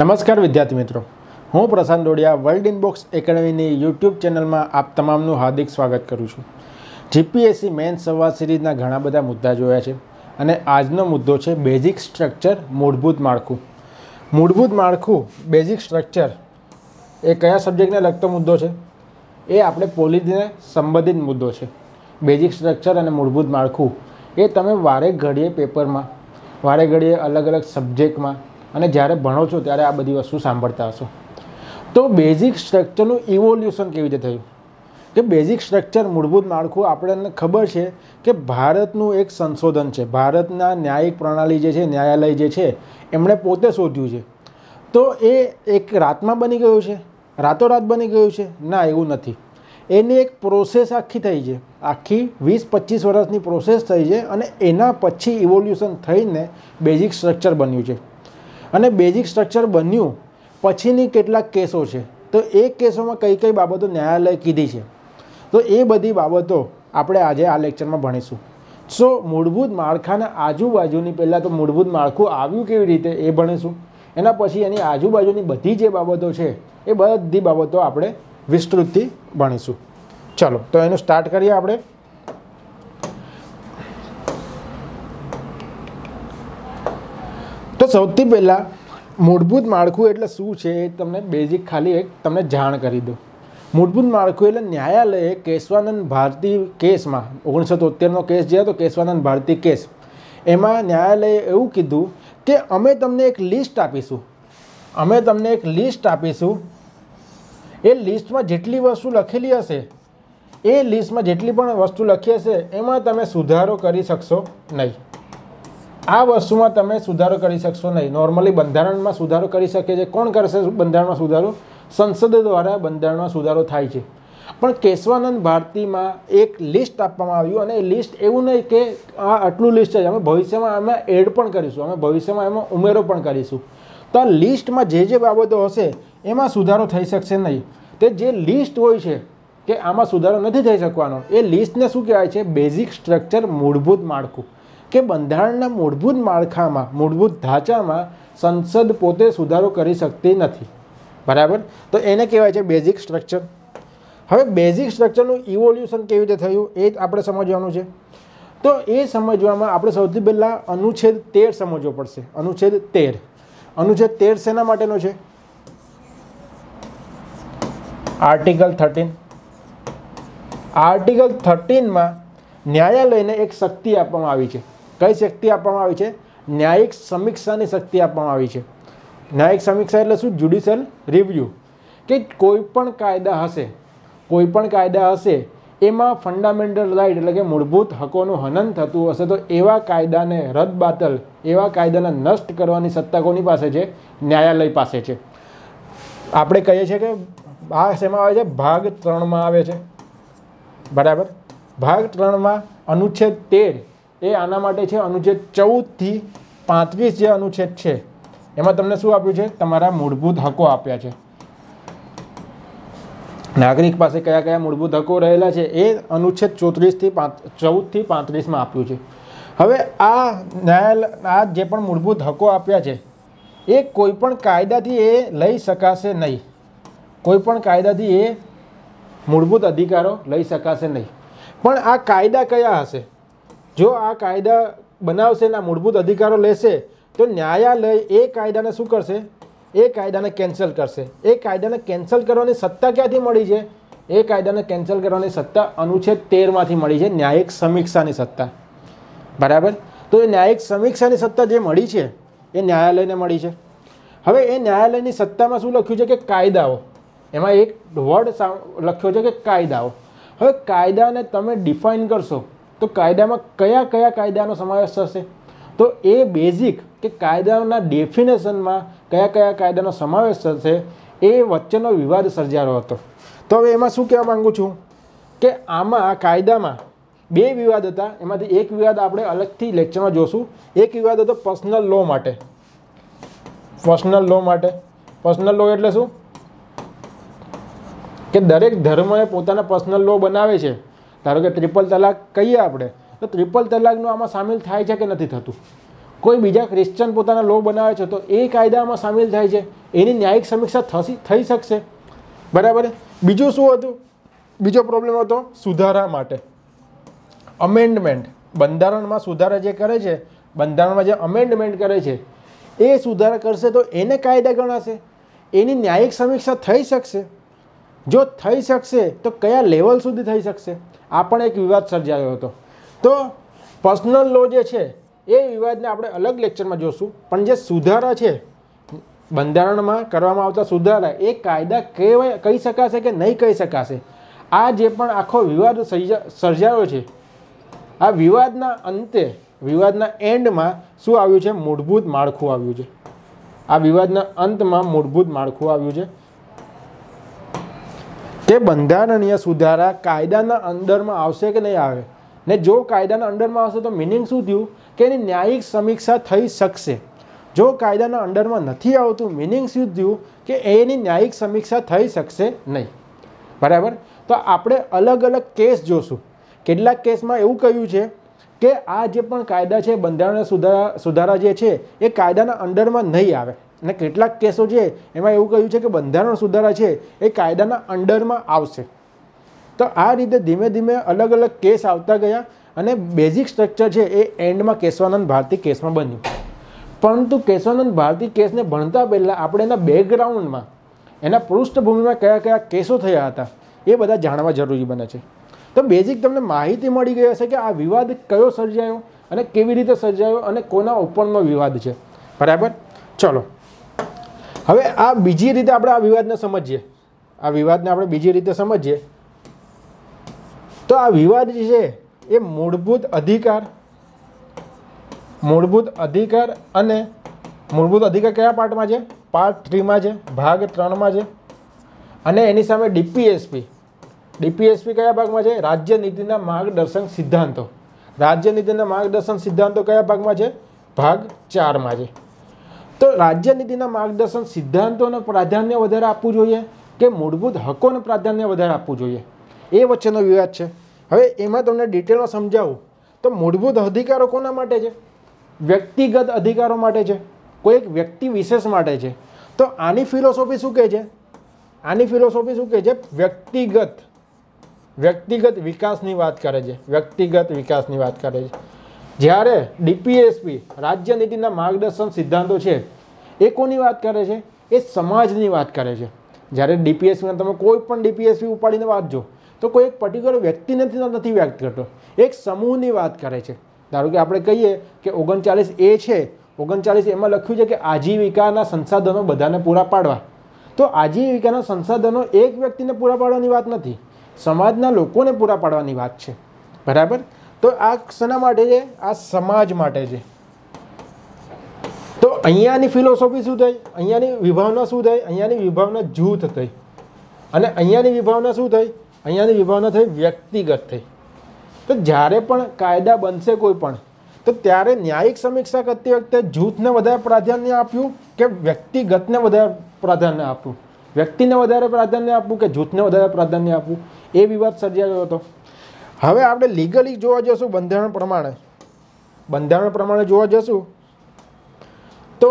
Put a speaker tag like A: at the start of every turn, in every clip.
A: નમસ્કાર વિદ્યાર્થી મિત્રો હું પ્રશાંત ડોડિયા વર્લ્ડ ઇનબોક્સ એકેડમીની યુટ્યુબ ચેનલમાં આપ તમામનું હાર્દિક સ્વાગત કરું છું જીપીએસસી મેન સંવાદ સિરીઝના ઘણા બધા મુદ્દા જોયા છે અને આજનો મુદ્દો છે બેઝિક સ્ટ્રક્ચર મૂળભૂત માળખું મૂળભૂત માળખું બેઝિક સ્ટ્રક્ચર એ કયા સબ્જેક્ટને લગતો મુદ્દો છે એ આપણે પોલીસને સંબંધિત મુદ્દો છે બેઝિક સ્ટ્રક્ચર અને મૂળભૂત માળખું એ તમે વારે ઘડીએ પેપરમાં વારે ઘડીએ અલગ અલગ સબ્જેક્ટમાં અને જ્યારે ભણો છો ત્યારે આ બધી વસ્તુ સાંભળતા હશો તો બેઝિક સ્ટ્રક્ચરનું ઇવોલ્યુશન કેવી રીતે થયું કે બેઝિક સ્ટ્રક્ચર મૂળભૂત માળખું આપણને ખબર છે કે ભારતનું એક સંશોધન છે ભારતના ન્યાયિક પ્રણાલી જે છે ન્યાયાલય જે છે એમણે પોતે શોધ્યું છે તો એ એક રાતમાં બની ગયું છે રાતોરાત બની ગયું છે ના એવું નથી એની એક પ્રોસેસ આખી થઈ છે આખી વીસ પચીસ વર્ષની પ્રોસેસ થઈ છે અને એના પછી ઇવોલ્યુશન થઈને બેઝિક સ્ટ્રક્ચર બન્યું છે અને બેઝિક સ્ટ્રક્ચર બન્યું પછીની કેટલાક કેસો છે તો એ કેસોમાં કઈ કઈ બાબતો ન્યાયાલય કીધી છે તો એ બધી બાબતો આપણે આજે આ લેક્ચરમાં ભણીશું સો મૂળભૂત માળખાના આજુબાજુની પહેલાં તો મૂળભૂત માળખું આવ્યું કેવી રીતે એ ભણીશું એના પછી એની આજુબાજુની બધી જે બાબતો છે એ બધી બાબતો આપણે વિસ્તૃતથી ભણીશું ચાલો તો એનું સ્ટાર્ટ કરીએ આપણે સૌથી પહેલાં મૂળભૂત માળખું એટલે શું છે એ તમને બેઝિક ખાલી એક તમને જાણ કરી દો મૂળભૂત માળખું એટલે ન્યાયાલયે કેશવાનંદ ભારતી કેસમાં ઓગણીસો તોતેરનો કેસ જે હતો કેશવાનંદ ભારતી કેસ એમાં ન્યાયાલયે એવું કીધું કે અમે તમને એક લિસ્ટ આપીશું અમે તમને એક લિસ્ટ આપીશું એ લિસ્ટમાં જેટલી વસ્તુ લખેલી હશે એ લિસ્ટમાં જેટલી પણ વસ્તુ લખી હશે એમાં તમે સુધારો કરી શકશો નહીં આ વસ્તુમાં તમે સુધારો કરી શકશો નહીં નોર્મલી બંધારણમાં સુધારો કરી શકે છે કોણ કરશે બંધારણમાં સુધારો સંસદ દ્વારા બંધારણમાં સુધારો થાય છે પણ કેશવાનંદ ભારતીમાં એક લિસ્ટ આપવામાં આવ્યું અને એ લિસ્ટ એવું નહીં કે આ આટલું લિસ્ટ છે અમે ભવિષ્યમાં અમે એડ પણ કરીશું અમે ભવિષ્યમાં એમાં ઉમેરો પણ કરીશું તો આ લિસ્ટમાં જે જે બાબતો હશે એમાં સુધારો થઈ શકશે નહીં તે જે લિસ્ટ હોય છે કે આમાં સુધારો નથી થઈ શકવાનો એ લિસ્ટને શું કહેવાય છે બેઝિક સ્ટ્રક્ચર મૂળભૂત માળખું કે બંધારણના મૂળભૂત માળખામાં મૂળભૂત ઢાંચામાં સંસદ પોતે સુધારો કરી શકતી નથી બરાબર તો એને કહેવાય છે બેઝિક સ્ટ્રક્ચર હવે બેઝિક સ્ટ્રક્ચરનું ઇવોલ્યુશન કેવી રીતે થયું એ જ આપણે સમજવાનું છે તો એ સમજવામાં આપણે સૌથી પહેલાં અનુચ્છેદ તેર સમજવો પડશે અનુચ્છેદ તેર અનુચ્છેદ તેર શેના માટેનો છે આર્ટિકલ થર્ટીન આર્ટિકલ થર્ટીનમાં ન્યાયાલયને એક શક્તિ આપવામાં આવી છે કઈ શક્તિ આપવામાં આવી છે ન્યાયિક સમીક્ષાની શક્તિ આપવામાં આવી છે ન્યાયિક સમીક્ષા એટલે શું જ્યુડિશિયલ રિવ્યૂ કે કોઈ પણ કાયદા હશે કોઈ પણ કાયદા હશે એમાં ફંડામેન્ટલ રાઇટ એટલે કે મૂળભૂત હકોનું હનન થતું હશે તો એવા કાયદાને રદબાતલ એવા કાયદાને નષ્ટ કરવાની સત્તા કોની પાસે છે ન્યાયાલય પાસે છે આપણે કહીએ છીએ કે આ શેમાં આવે છે ભાગ ત્રણમાં આવે છે બરાબર ભાગ ત્રણમાં અનુચ્છેદ તેર એ આના માટે છે અનુચ્છેદ ચૌદથી પાંત્રીસ જે અનુચ્છેદ છે એમાં તમને શું આપ્યું છે તમારા મૂળભૂત હકો આપ્યા છે નાગરિક પાસે કયા કયા મૂળભૂત હકો રહેલા છે એ અનુચ્છેદ ચોત્રીસથી ચૌદથી પાંત્રીસમાં આપ્યું છે હવે આ ન્યાયાલય આ જે પણ મૂળભૂત હકો આપ્યા છે એ કોઈપણ કાયદાથી એ લઈ શકાશે નહીં કોઈપણ કાયદાથી એ મૂળભૂત અધિકારો લઈ શકાશે નહીં પણ આ કાયદા કયા હશે જો આ કાયદા બનાવશે ના મૂળભૂત અધિકારો લેશે તો ન્યાયાલય એ કાયદાને શું કરશે એ કાયદાને કેન્સલ કરશે એ કાયદાને કેન્સલ કરવાની સત્તા ક્યાંથી મળી છે એ કાયદાને કેન્સલ કરવાની સત્તા અનુચ્છેદ તેરમાંથી મળી છે ન્યાયિક સમીક્ષાની સત્તા બરાબર તો એ ન્યાયિક સમીક્ષાની સત્તા જે મળી છે એ ન્યાયાલયને મળી છે હવે એ ન્યાયાલયની સત્તામાં શું લખ્યું છે કે કાયદાઓ એમાં એક વર્ડ લખ્યો છે કે કાયદાઓ હવે કાયદાને તમે ડિફાઇન કરશો તો કાયદામાં કયા કયા કાયદાનો સમાવેશ થશે તો એ બેઝિક કે કાયદાના ડેફિનેશનમાં કયા કયા કાયદાનો સમાવેશ થશે એ વચ્ચેનો વિવાદ સર્જાયો હતો તો હવે એમાં શું કહેવા માગું છું કે આમાં કાયદામાં બે વિવાદ હતા એમાંથી એક વિવાદ આપણે અલગથી લેક્ચરમાં જોશું એક વિવાદ હતો પર્સનલ લો માટે પર્સનલ લો માટે પર્સનલ લો એટલે શું કે દરેક ધર્મએ પોતાના પર્સનલ લો બનાવે છે ધારો કે ત્રિપલ તલાક કહીએ આપણે તો ત્રિપલ તલાકનું આમાં સામેલ થાય છે કે નથી થતું કોઈ બીજા ક્રિશ્ચન પોતાના લો બનાવે છે તો એ કાયદામાં સામેલ થાય છે એની ન્યાયિક સમીક્ષા થશી થઈ શકશે બરાબર બીજું શું હતું બીજો પ્રોબ્લેમ હતો સુધારા માટે અમેન્ડમેન્ટ બંધારણમાં સુધારા જે કરે છે બંધારણમાં જે અમેન્ડમેન્ટ કરે છે એ સુધારા કરશે તો એને કાયદા ગણાશે એની ન્યાયિક સમીક્ષા થઈ શકશે જો થઈ શકશે તો કયા લેવલ સુધી થઈ શકશે આ પણ એક વિવાદ સર્જાયો હતો તો પર્સનલ લો જે છે એ વિવાદને આપણે અલગ લેક્ચરમાં જોશું પણ જે સુધારા છે બંધારણમાં કરવામાં આવતા સુધારા એ કાયદા કહેવાય કહી શકાશે કે નહીં કહી શકાશે આ જે પણ આખો વિવાદ સર્જાયો છે આ વિવાદના અંતે વિવાદના એન્ડમાં શું આવ્યું છે મૂળભૂત માળખું આવ્યું છે આ વિવાદના અંતમાં મૂળભૂત માળખું આવ્યું છે તે બંધારણીય સુધારા કાયદાના અંડરમાં આવશે કે નહીં આવે ને જો કાયદાના અંડરમાં આવશે તો મિનિંગ શું થયું કે એની ન્યાયિક સમીક્ષા થઈ શકશે જો કાયદાના અંડરમાં નથી આવતું મિનિંગ શું થયું કે એની ન્યાયિક સમીક્ષા થઈ શકશે નહીં બરાબર તો આપણે અલગ અલગ કેસ જોશું કેટલાક કેસમાં એવું કહ્યું છે કે આ જે પણ કાયદા છે બંધારણ સુધારા સુધારા જે છે એ કાયદાના અંડરમાં નહીં આવે અને કેટલાક કેસો છે એમાં એવું કહ્યું છે કે બંધારણ સુધારા છે એ કાયદાના અંડરમાં આવશે તો આ રીતે ધીમે ધીમે અલગ અલગ કેસ આવતા ગયા અને બેઝિક સ્ટ્રક્ચર છે એ એન્ડમાં કેશવાનંદ ભારતી કેસમાં બન્યું પરંતુ કેશવાનંદ ભારતી કેસને ભણતા પહેલાં આપણે એના બેકગ્રાઉન્ડમાં એના પૃષ્ઠભૂમિમાં કયા કયા કેસો થયા હતા એ બધા જાણવા જરૂરી બને છે તો બેઝિક તમને માહિતી મળી ગઈ હશે કે આ વિવાદ કયો સર્જાયો અને કેવી રીતે સર્જાયો અને કોના ઉપરનો વિવાદ છે બરાબર ચલો હવે આ બીજી રીતે આપણે આ વિવાદને સમજીએ આ વિવાદને આપણે બીજી રીતે સમજીએ તો આ વિવાદ જે છે એ મૂળભૂત અધિકાર મૂળભૂત અધિકાર અને મૂળભૂત અધિકાર કયા પાર્ટમાં છે પાર્ટ થ્રીમાં છે ભાગ ત્રણમાં છે અને એની સામે ડીપીએસપી ડીપીએસપી કયા ભાગમાં છે રાજ્ય નીતિના માર્ગદર્શક સિદ્ધાંતો રાજ્ય નીતિના માર્ગદર્શન સિદ્ધાંતો કયા ભાગમાં છે ભાગ ચારમાં છે તો રાજ્યનીતિના માર્ગદર્શન સિદ્ધાંતોને પ્રાધાન્ય વધારે આપવું જોઈએ કે મૂળભૂત હકોને પ્રાધાન્ય વધારે આપવું જોઈએ એ વચ્ચેનો વિવાદ છે હવે એમાં તમને ડિટેલમાં સમજાવું તો મૂળભૂત અધિકારો કોના માટે છે વ્યક્તિગત અધિકારો માટે છે કોઈ એક વ્યક્તિ વિશેષ માટે છે તો આની ફિલોસોફી શું કહે છે આની ફિલોસોફી શું કહે છે વ્યક્તિગત વ્યક્તિગત વિકાસની વાત કરે છે વ્યક્તિગત વિકાસની વાત કરે છે જ્યારે ડીપીએસપી રાજ્ય નીતિના માર્ગદર્શન સિદ્ધાંતો છે એ કોની વાત કરે છે એ સમાજની વાત કરે છે જ્યારે ડીપીએસપીના તમે કોઈ પણ ડીપીએસપી ઉપાડીને વાંચજો તો કોઈ એક પર્ટિક્યુલર વ્યક્તિ નથી નથી વ્યક્ત કરતો એક સમૂહની વાત કરે છે ધારો કે આપણે કહીએ કે ઓગણચાલીસ એ છે ઓગણચાલીસ એમાં લખ્યું છે કે આજીવિકાના સંસાધનો બધાને પૂરા પાડવા તો આજીવિકાના સંસાધનો એક વ્યક્તિને પૂરા પાડવાની વાત નથી સમાજના લોકોને પૂરા પાડવાની વાત છે બરાબર તો આ શેના માટે છે આ સમાજ માટે છે તો અહીંયાની ફિલોસોફી શું થઈ અહીંયાની વિભાવના શું થઈ અહીંયાની વિભાવના જૂથ થઈ અને અહીંયાની વિભાવના શું થઈ અહીંયાની વિભાવના થઈ વ્યક્તિગત થઈ તો જ્યારે પણ કાયદા બનશે કોઈ પણ તો ત્યારે ન્યાયિક સમીક્ષા કરતી વખતે જૂથને વધારે પ્રાધાન્ય આપ્યું કે વ્યક્તિગતને વધારે પ્રાધાન્ય આપ્યું વ્યક્તિને વધારે પ્રાધાન્ય આપવું કે જૂથને વધારે પ્રાધાન્ય આપવું એ વિવાદ સર્જાયો હતો હવે આપણે લીગલી જોવા જશું બંધારણ પ્રમાણે બંધારણ પ્રમાણે જોવા જશું તો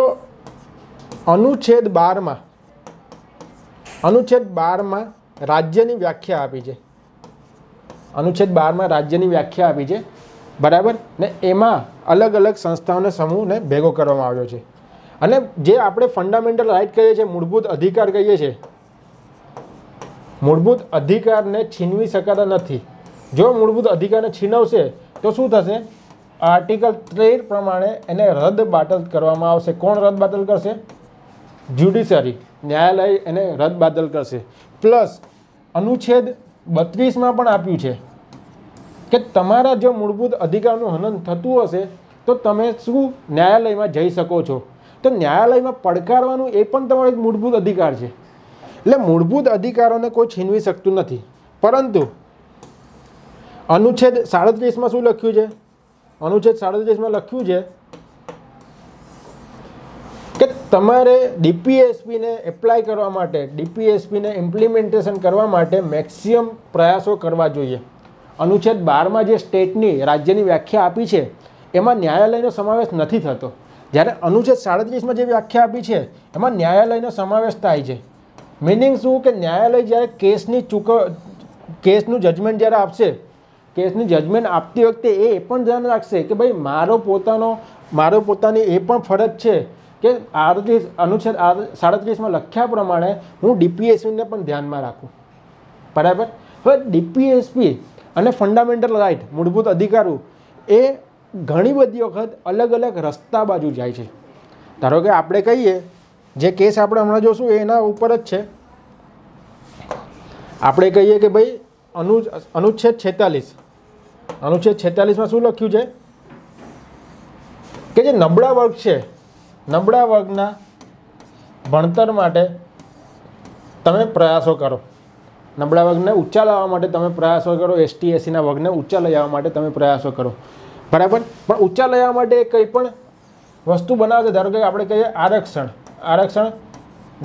A: અનુચ્છેદ બારમાં અનુચ્છેદ બારમાં રાજ્યની વ્યાખ્યા આપી છે અનુચ્છેદ બારમાં રાજ્યની વ્યાખ્યા આપી છે બરાબર ને એમાં અલગ અલગ સંસ્થાઓને સમૂહને ભેગો કરવામાં આવ્યો છે અને જે આપણે ફંડામેન્ટલ રાઇટ કહીએ છીએ મૂળભૂત અધિકાર કહીએ છીએ મૂળભૂત અધિકારને છીનવી શકાતા નથી જો મૂળભૂત અધિકારને છીનવશે તો શું થશે આર્ટિકલ તેર પ્રમાણે એને રદ બાતલ કરવામાં આવશે કોણ રદ બાતલ કરશે જ્યુડિશરી ન્યાયાલય એને રદ બાતલ કરશે પ્લસ અનુચ્છેદ બત્રીસમાં પણ આપ્યું છે કે તમારા જો મૂળભૂત અધિકારનું હનન થતું હશે તો તમે શું ન્યાયાલયમાં જઈ શકો છો તો ન્યાયાલયમાં પડકારવાનું એ પણ તમારો એક મૂળભૂત અધિકાર છે એટલે મૂળભૂત અધિકારોને કોઈ છીનવી શકતું નથી પરંતુ અનુચ્છેદ સાડત્રીસમાં શું લખ્યું છે અનુચ્છેદ સાડત્રીસમાં લખ્યું છે કે તમારે ડીપીએસપીને એપ્લાય કરવા માટે ડીપીએસપીને ઇમ્પ્લિમેન્ટેશન કરવા માટે મેક્સિમમ પ્રયાસો કરવા જોઈએ અનુચ્છેદ બારમાં જે સ્ટેટની રાજ્યની વ્યાખ્યા આપી છે એમાં ન્યાયાલયનો સમાવેશ નથી થતો જ્યારે અનુચ્છેદ સાડત્રીસમાં જે વ્યાખ્યા આપી છે એમાં ન્યાયાલયનો સમાવેશ થાય છે મિનિંગ શું કે ન્યાયાલય જ્યારે કેસની ચૂક કેસનું જજમેન્ટ જ્યારે આપશે કેસની જજમેન્ટ આપતી વખતે એ પણ ધ્યાન રાખશે કે ભાઈ મારો પોતાનો મારો પોતાની એ પણ ફરજ છે કે આડત્રીસ અનુચ્છેદ સાડત્રીસમાં લખ્યા પ્રમાણે હું ડીપીએસપીને પણ ધ્યાનમાં રાખું બરાબર હવે ડીપીએસપી અને ફંડામેન્ટલ રાઇટ મૂળભૂત અધિકારો એ ઘણી બધી વખત અલગ અલગ રસ્તા બાજુ જાય છે ધારો કે આપણે કહીએ જે કેસ આપણે હમણાં જોશું એના ઉપર જ છે આપણે કહીએ કે ભાઈ અનુ અનુચ્છેદ છેતાલીસ અનુચ્છેદ છેતાલીસમાં શું લખ્યું છે કે જે નબળા વર્ગ છે નબળા વર્ગના ભણતર માટે તમે પ્રયાસો કરો નબળા વર્ગને ઊંચા લાવવા માટે તમે પ્રયાસો કરો એસટી એસીના વર્ગને ઊંચા લઈ આવવા માટે તમે પ્રયાસો કરો બરાબર પણ ઊંચા લઈ આવવા માટે કંઈ પણ વસ્તુ બનાવે છે ધારો કે આપણે કહીએ આરક્ષણ આરક્ષણ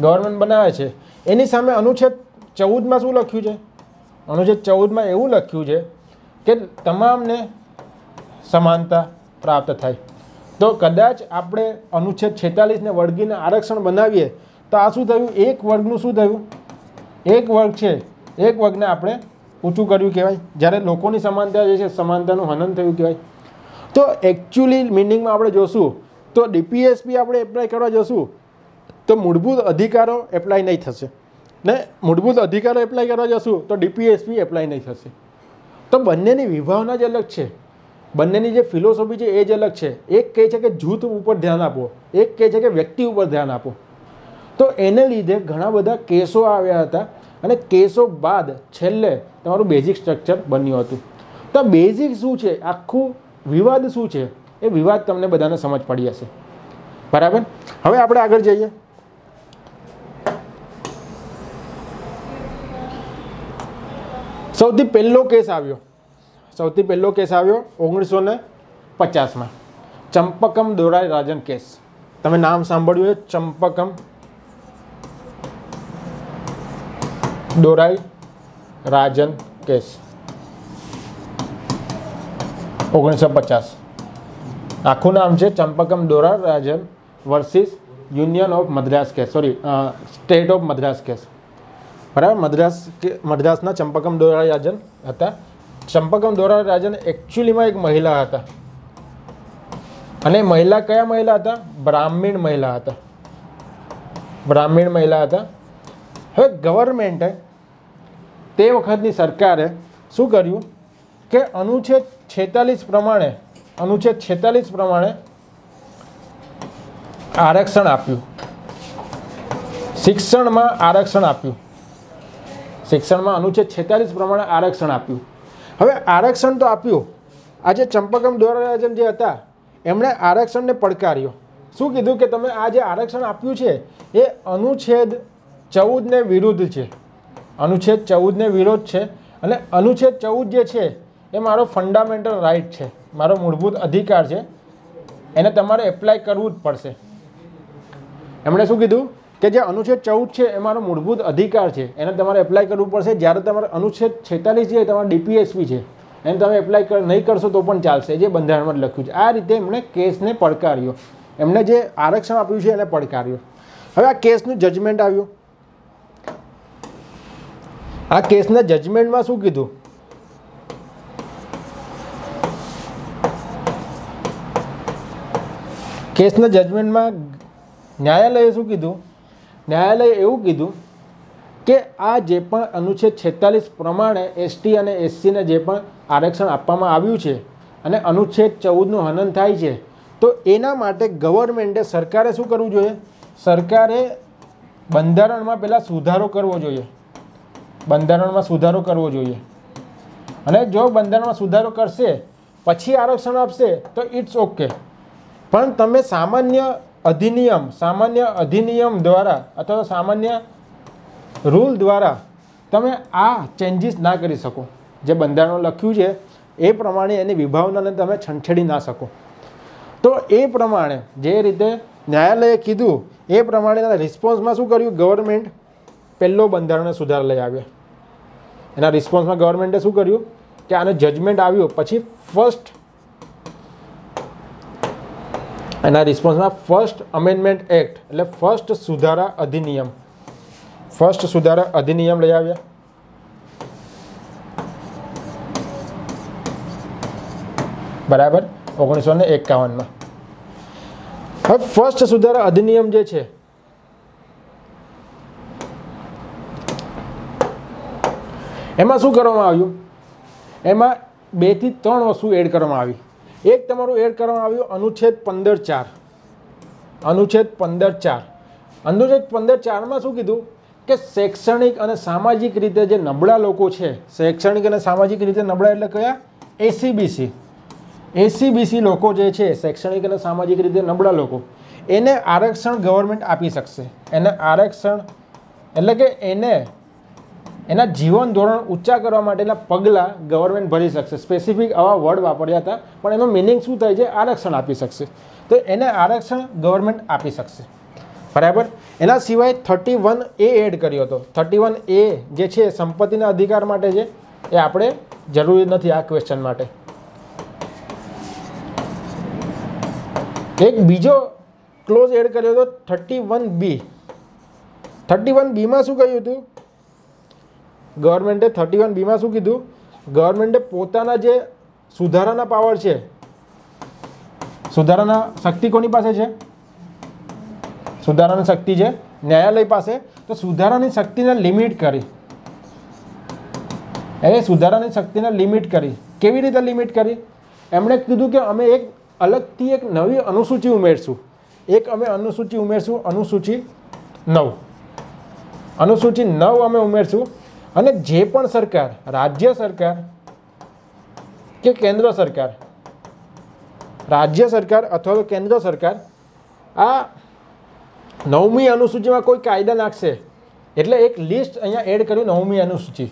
A: ગવર્મેન્ટ બનાવે છે એની સામે અનુચ્છેદ ચૌદમાં શું લખ્યું છે અનુચ્છેદ ચૌદમાં એવું લખ્યું છે કે તમામને સમાનતા પ્રાપ્ત થાય તો કદાચ આપણે અનુચ્છેદ છેતાલીસને વળગીને આરક્ષણ બનાવીએ તો આ શું થયું એક વર્ગનું શું થયું એક વર્ગ છે એક વર્ગને આપણે ઊંચું કર્યું કહેવાય જ્યારે લોકોની સમાનતા જે છે સમાનતાનું હનન થયું કહેવાય તો એકચ્યુઅલી મિનિંગમાં આપણે જોશું તો ડીપીએસપી આપણે એપ્લાય કરવા જશું તો મૂળભૂત અધિકારો એપ્લાય નહીં થશે ને મૂળભૂત અધિકારો એપ્લાય કરવા જશું તો ડીપીએસપી એપ્લાય નહીં થશે તો બંનેની વિભાવના જ અલગ છે બંનેની જે ફિલોસોફી છે એ જ અલગ છે એક કહે છે કે જૂથ ઉપર ધ્યાન આપો એક કહે છે કે વ્યક્તિ ઉપર ધ્યાન આપો તો એને લીધે ઘણા બધા કેસો આવ્યા હતા અને કેસો બાદ છેલ્લે તમારું બેઝિક સ્ટ્રક્ચર બન્યું હતું તો બેઝિક શું છે આખું વિવાદ શું છે એ વિવાદ તમને બધાને સમજ પડી જશે બરાબર હવે આપણે આગળ જઈએ સૌથી પહેલો કેસ આવ્યો સૌથી પહેલો કેસ આવ્યો ઓગણીસો ને પચાસમાં ચંપકમ દોરાય રાજન કેસ તમે નામ સાંભળ્યું છે ચંપકમ દોરાઈ રાજન કેસ ઓગણીસો પચાસ આખું નામ છે Champakam Dorairajan versus union of Madras case sorry state of Madras case બરાબર મદ્રાસ કે મદ્રાસના ચંપકમ દોરા રાજન હતા ચંપકમ દોરા રાજન એકચ્યુઅલીમાં એક મહિલા હતા અને મહિલા કયા મહિલા હતા બ્રાહ્મીણ મહિલા હતા બ્રાહ્મીણ મહિલા હતા હવે ગવર્મેન્ટે તે વખતની સરકારે શું કર્યું કે અનુચ્છેદ છેતાલીસ પ્રમાણે અનુચ્છેદ છેતાલીસ પ્રમાણે આરક્ષણ આપ્યું શિક્ષણમાં આરક્ષણ આપ્યું શિક્ષણમાં અનુચ્છેદ છેતાલીસ પ્રમાણે આરક્ષણ આપ્યું હવે આરક્ષણ તો આપ્યું આજે ચંપકમ દોરારાજન જે હતા એમણે આરક્ષણને પડકાર્યો શું કીધું કે તમે આ જે આરક્ષણ આપ્યું છે એ અનુચ્છેદ ચૌદને વિરુદ્ધ છે અનુચ્છેદ ચૌદને વિરોધ છે અને અનુચ્છેદ ચૌદ જે છે એ મારો ફંડામેન્ટલ રાઇટ છે મારો મૂળભૂત અધિકાર છે એને તમારે એપ્લાય કરવું જ પડશે એમણે શું કીધું કે જે અનુચ્છેદ ચૌદ છે એ મારો મૂળભૂત અધિકાર છે એને તમારે એપ્લાય કરવું પડશે જ્યારે તમારે અનુચ્છેદ છેતાલીસ છે તમારે ડીપીએસપી છે એને તમે એપ્લાય નહીં કરશો તો પણ ચાલશે જે બંધારણમાં લખ્યું છે આ રીતે એમણે કેસને પડકાર્યો એમને જે આરક્ષણ આપ્યું છે એને પડકાર્યો હવે આ કેસનું જજમેન્ટ આવ્યું આ કેસના જજમેન્ટમાં શું કીધું કેસના જજમેન્ટમાં ન્યાયાલયે શું કીધું ન્યાયાલયે એવું કીધું કે આ જે પણ અનુચ્છેદ છેતાલીસ પ્રમાણે એસટી અને એસસીને જે પણ આરક્ષણ આપવામાં આવ્યું છે અને અનુચ્છેદ ચૌદનું હનન થાય છે તો એના માટે ગવર્મેન્ટે સરકારે શું કરવું જોઈએ સરકારે બંધારણમાં પહેલાં સુધારો કરવો જોઈએ બંધારણમાં સુધારો કરવો જોઈએ અને જો બંધારણમાં સુધારો કરશે પછી આરક્ષણ આપશે તો ઇટ્સ ઓકે પણ તમે સામાન્ય અધિનિયમ સામાન્ય અધિનિયમ દ્વારા અથવા સામાન્ય રૂલ દ્વારા તમે આ ચેન્જીસ ના કરી શકો જે બંધારણો લખ્યું છે એ પ્રમાણે એની વિભાવનાને તમે છંછેડી ના શકો તો એ પ્રમાણે જે રીતે ન્યાયાલયે કીધું એ પ્રમાણે એના રિસ્પોન્સમાં શું કર્યું ગવર્મેન્ટ પહેલો બંધારણને સુધાર લઈ આવ્યો એના રિસ્પોન્સમાં ગવર્મેન્ટે શું કર્યું કે આને જજમેન્ટ આવ્યું પછી ફર્સ્ટ એના રિસ્પોન્સમાં ફર્સ્ટ અમેન્ડમેન્ટ એક્ટ એટલે ફર્સ્ટ સુધારા અધિનિયમ ફર્સ્ટ સુધારા અધિનિયમ લઈ આવ્યા બરાબર ઓગણીસો ને એકાવનમાં હવે ફર્સ્ટ સુધારા અધિનિયમ જે છે એમાં શું કરવામાં આવ્યું એમાં બેથી ત્રણ વસ્તુ એડ કરવામાં આવી એક તમારું એડ કરવામાં આવ્યું અનુચ્છેદ પંદર ચાર અનુચ્છેદ પંદર ચાર અનુચ્છેદ પંદર ચારમાં શું કીધું કે શૈક્ષણિક અને સામાજિક રીતે જે નબળા લોકો છે શૈક્ષણિક અને સામાજિક રીતે નબળા એટલે કયા એસીબીસી એસીબીસી લોકો જે છે શૈક્ષણિક અને સામાજિક રીતે નબળા લોકો એને આરક્ષણ ગવર્મેન્ટ આપી શકશે એને આરક્ષણ એટલે કે એને એના જીવન ધોરણ ઊંચા કરવા માટેના પગલાં ગવર્મેન્ટ ભરી શકશે સ્પેસિફિક આવા વર્ડ વાપર્યા હતા પણ એનો મિનિંગ શું થાય છે આરક્ષણ આપી શકશે તો એને આરક્ષણ ગવર્મેન્ટ આપી શકશે બરાબર એના સિવાય થર્ટી વન એ એડ કર્યો હતો થર્ટી વન એ જે છે સંપત્તિના અધિકાર માટે છે એ આપણે જરૂરી નથી આ ક્વેશ્ચન માટે એક બીજો ક્લોઝ એડ કર્યો હતો thirty one B thirty one બીમાં શું કહ્યું હતું ગવર્મેન્ટે થર્ટી વન બીમાં શું કીધું ગવર્મેન્ટે પોતાના જે સુધારાના પાવર છે સુધારાના શક્તિ કોની પાસે છે સુધારાની શક્તિ છે ન્યાયાલય પાસે તો સુધારાની શક્તિને લિમિટ કરી એ સુધારાની શક્તિને લિમિટ કરી કેવી રીતે લિમિટ કરી એમણે કીધું કે અમે એક અલગથી એક નવી અનુસૂચિ ઉમેરશું એક અમે અનુસૂચિ ઉમેરશું અનુસૂચિ નવ અનુસૂચિ નવ અમે ઉમેરશું અને જે પણ સરકાર રાજ્ય સરકાર કે કેન્દ્ર સરકાર રાજ્ય સરકાર અથવા તો કેન્દ્ર સરકાર આ નવમી અનુસૂચિમાં કોઈ કાયદા નાખશે એટલે એક લિસ્ટ અહીંયા એડ કર્યું નવમી અનુસૂચિ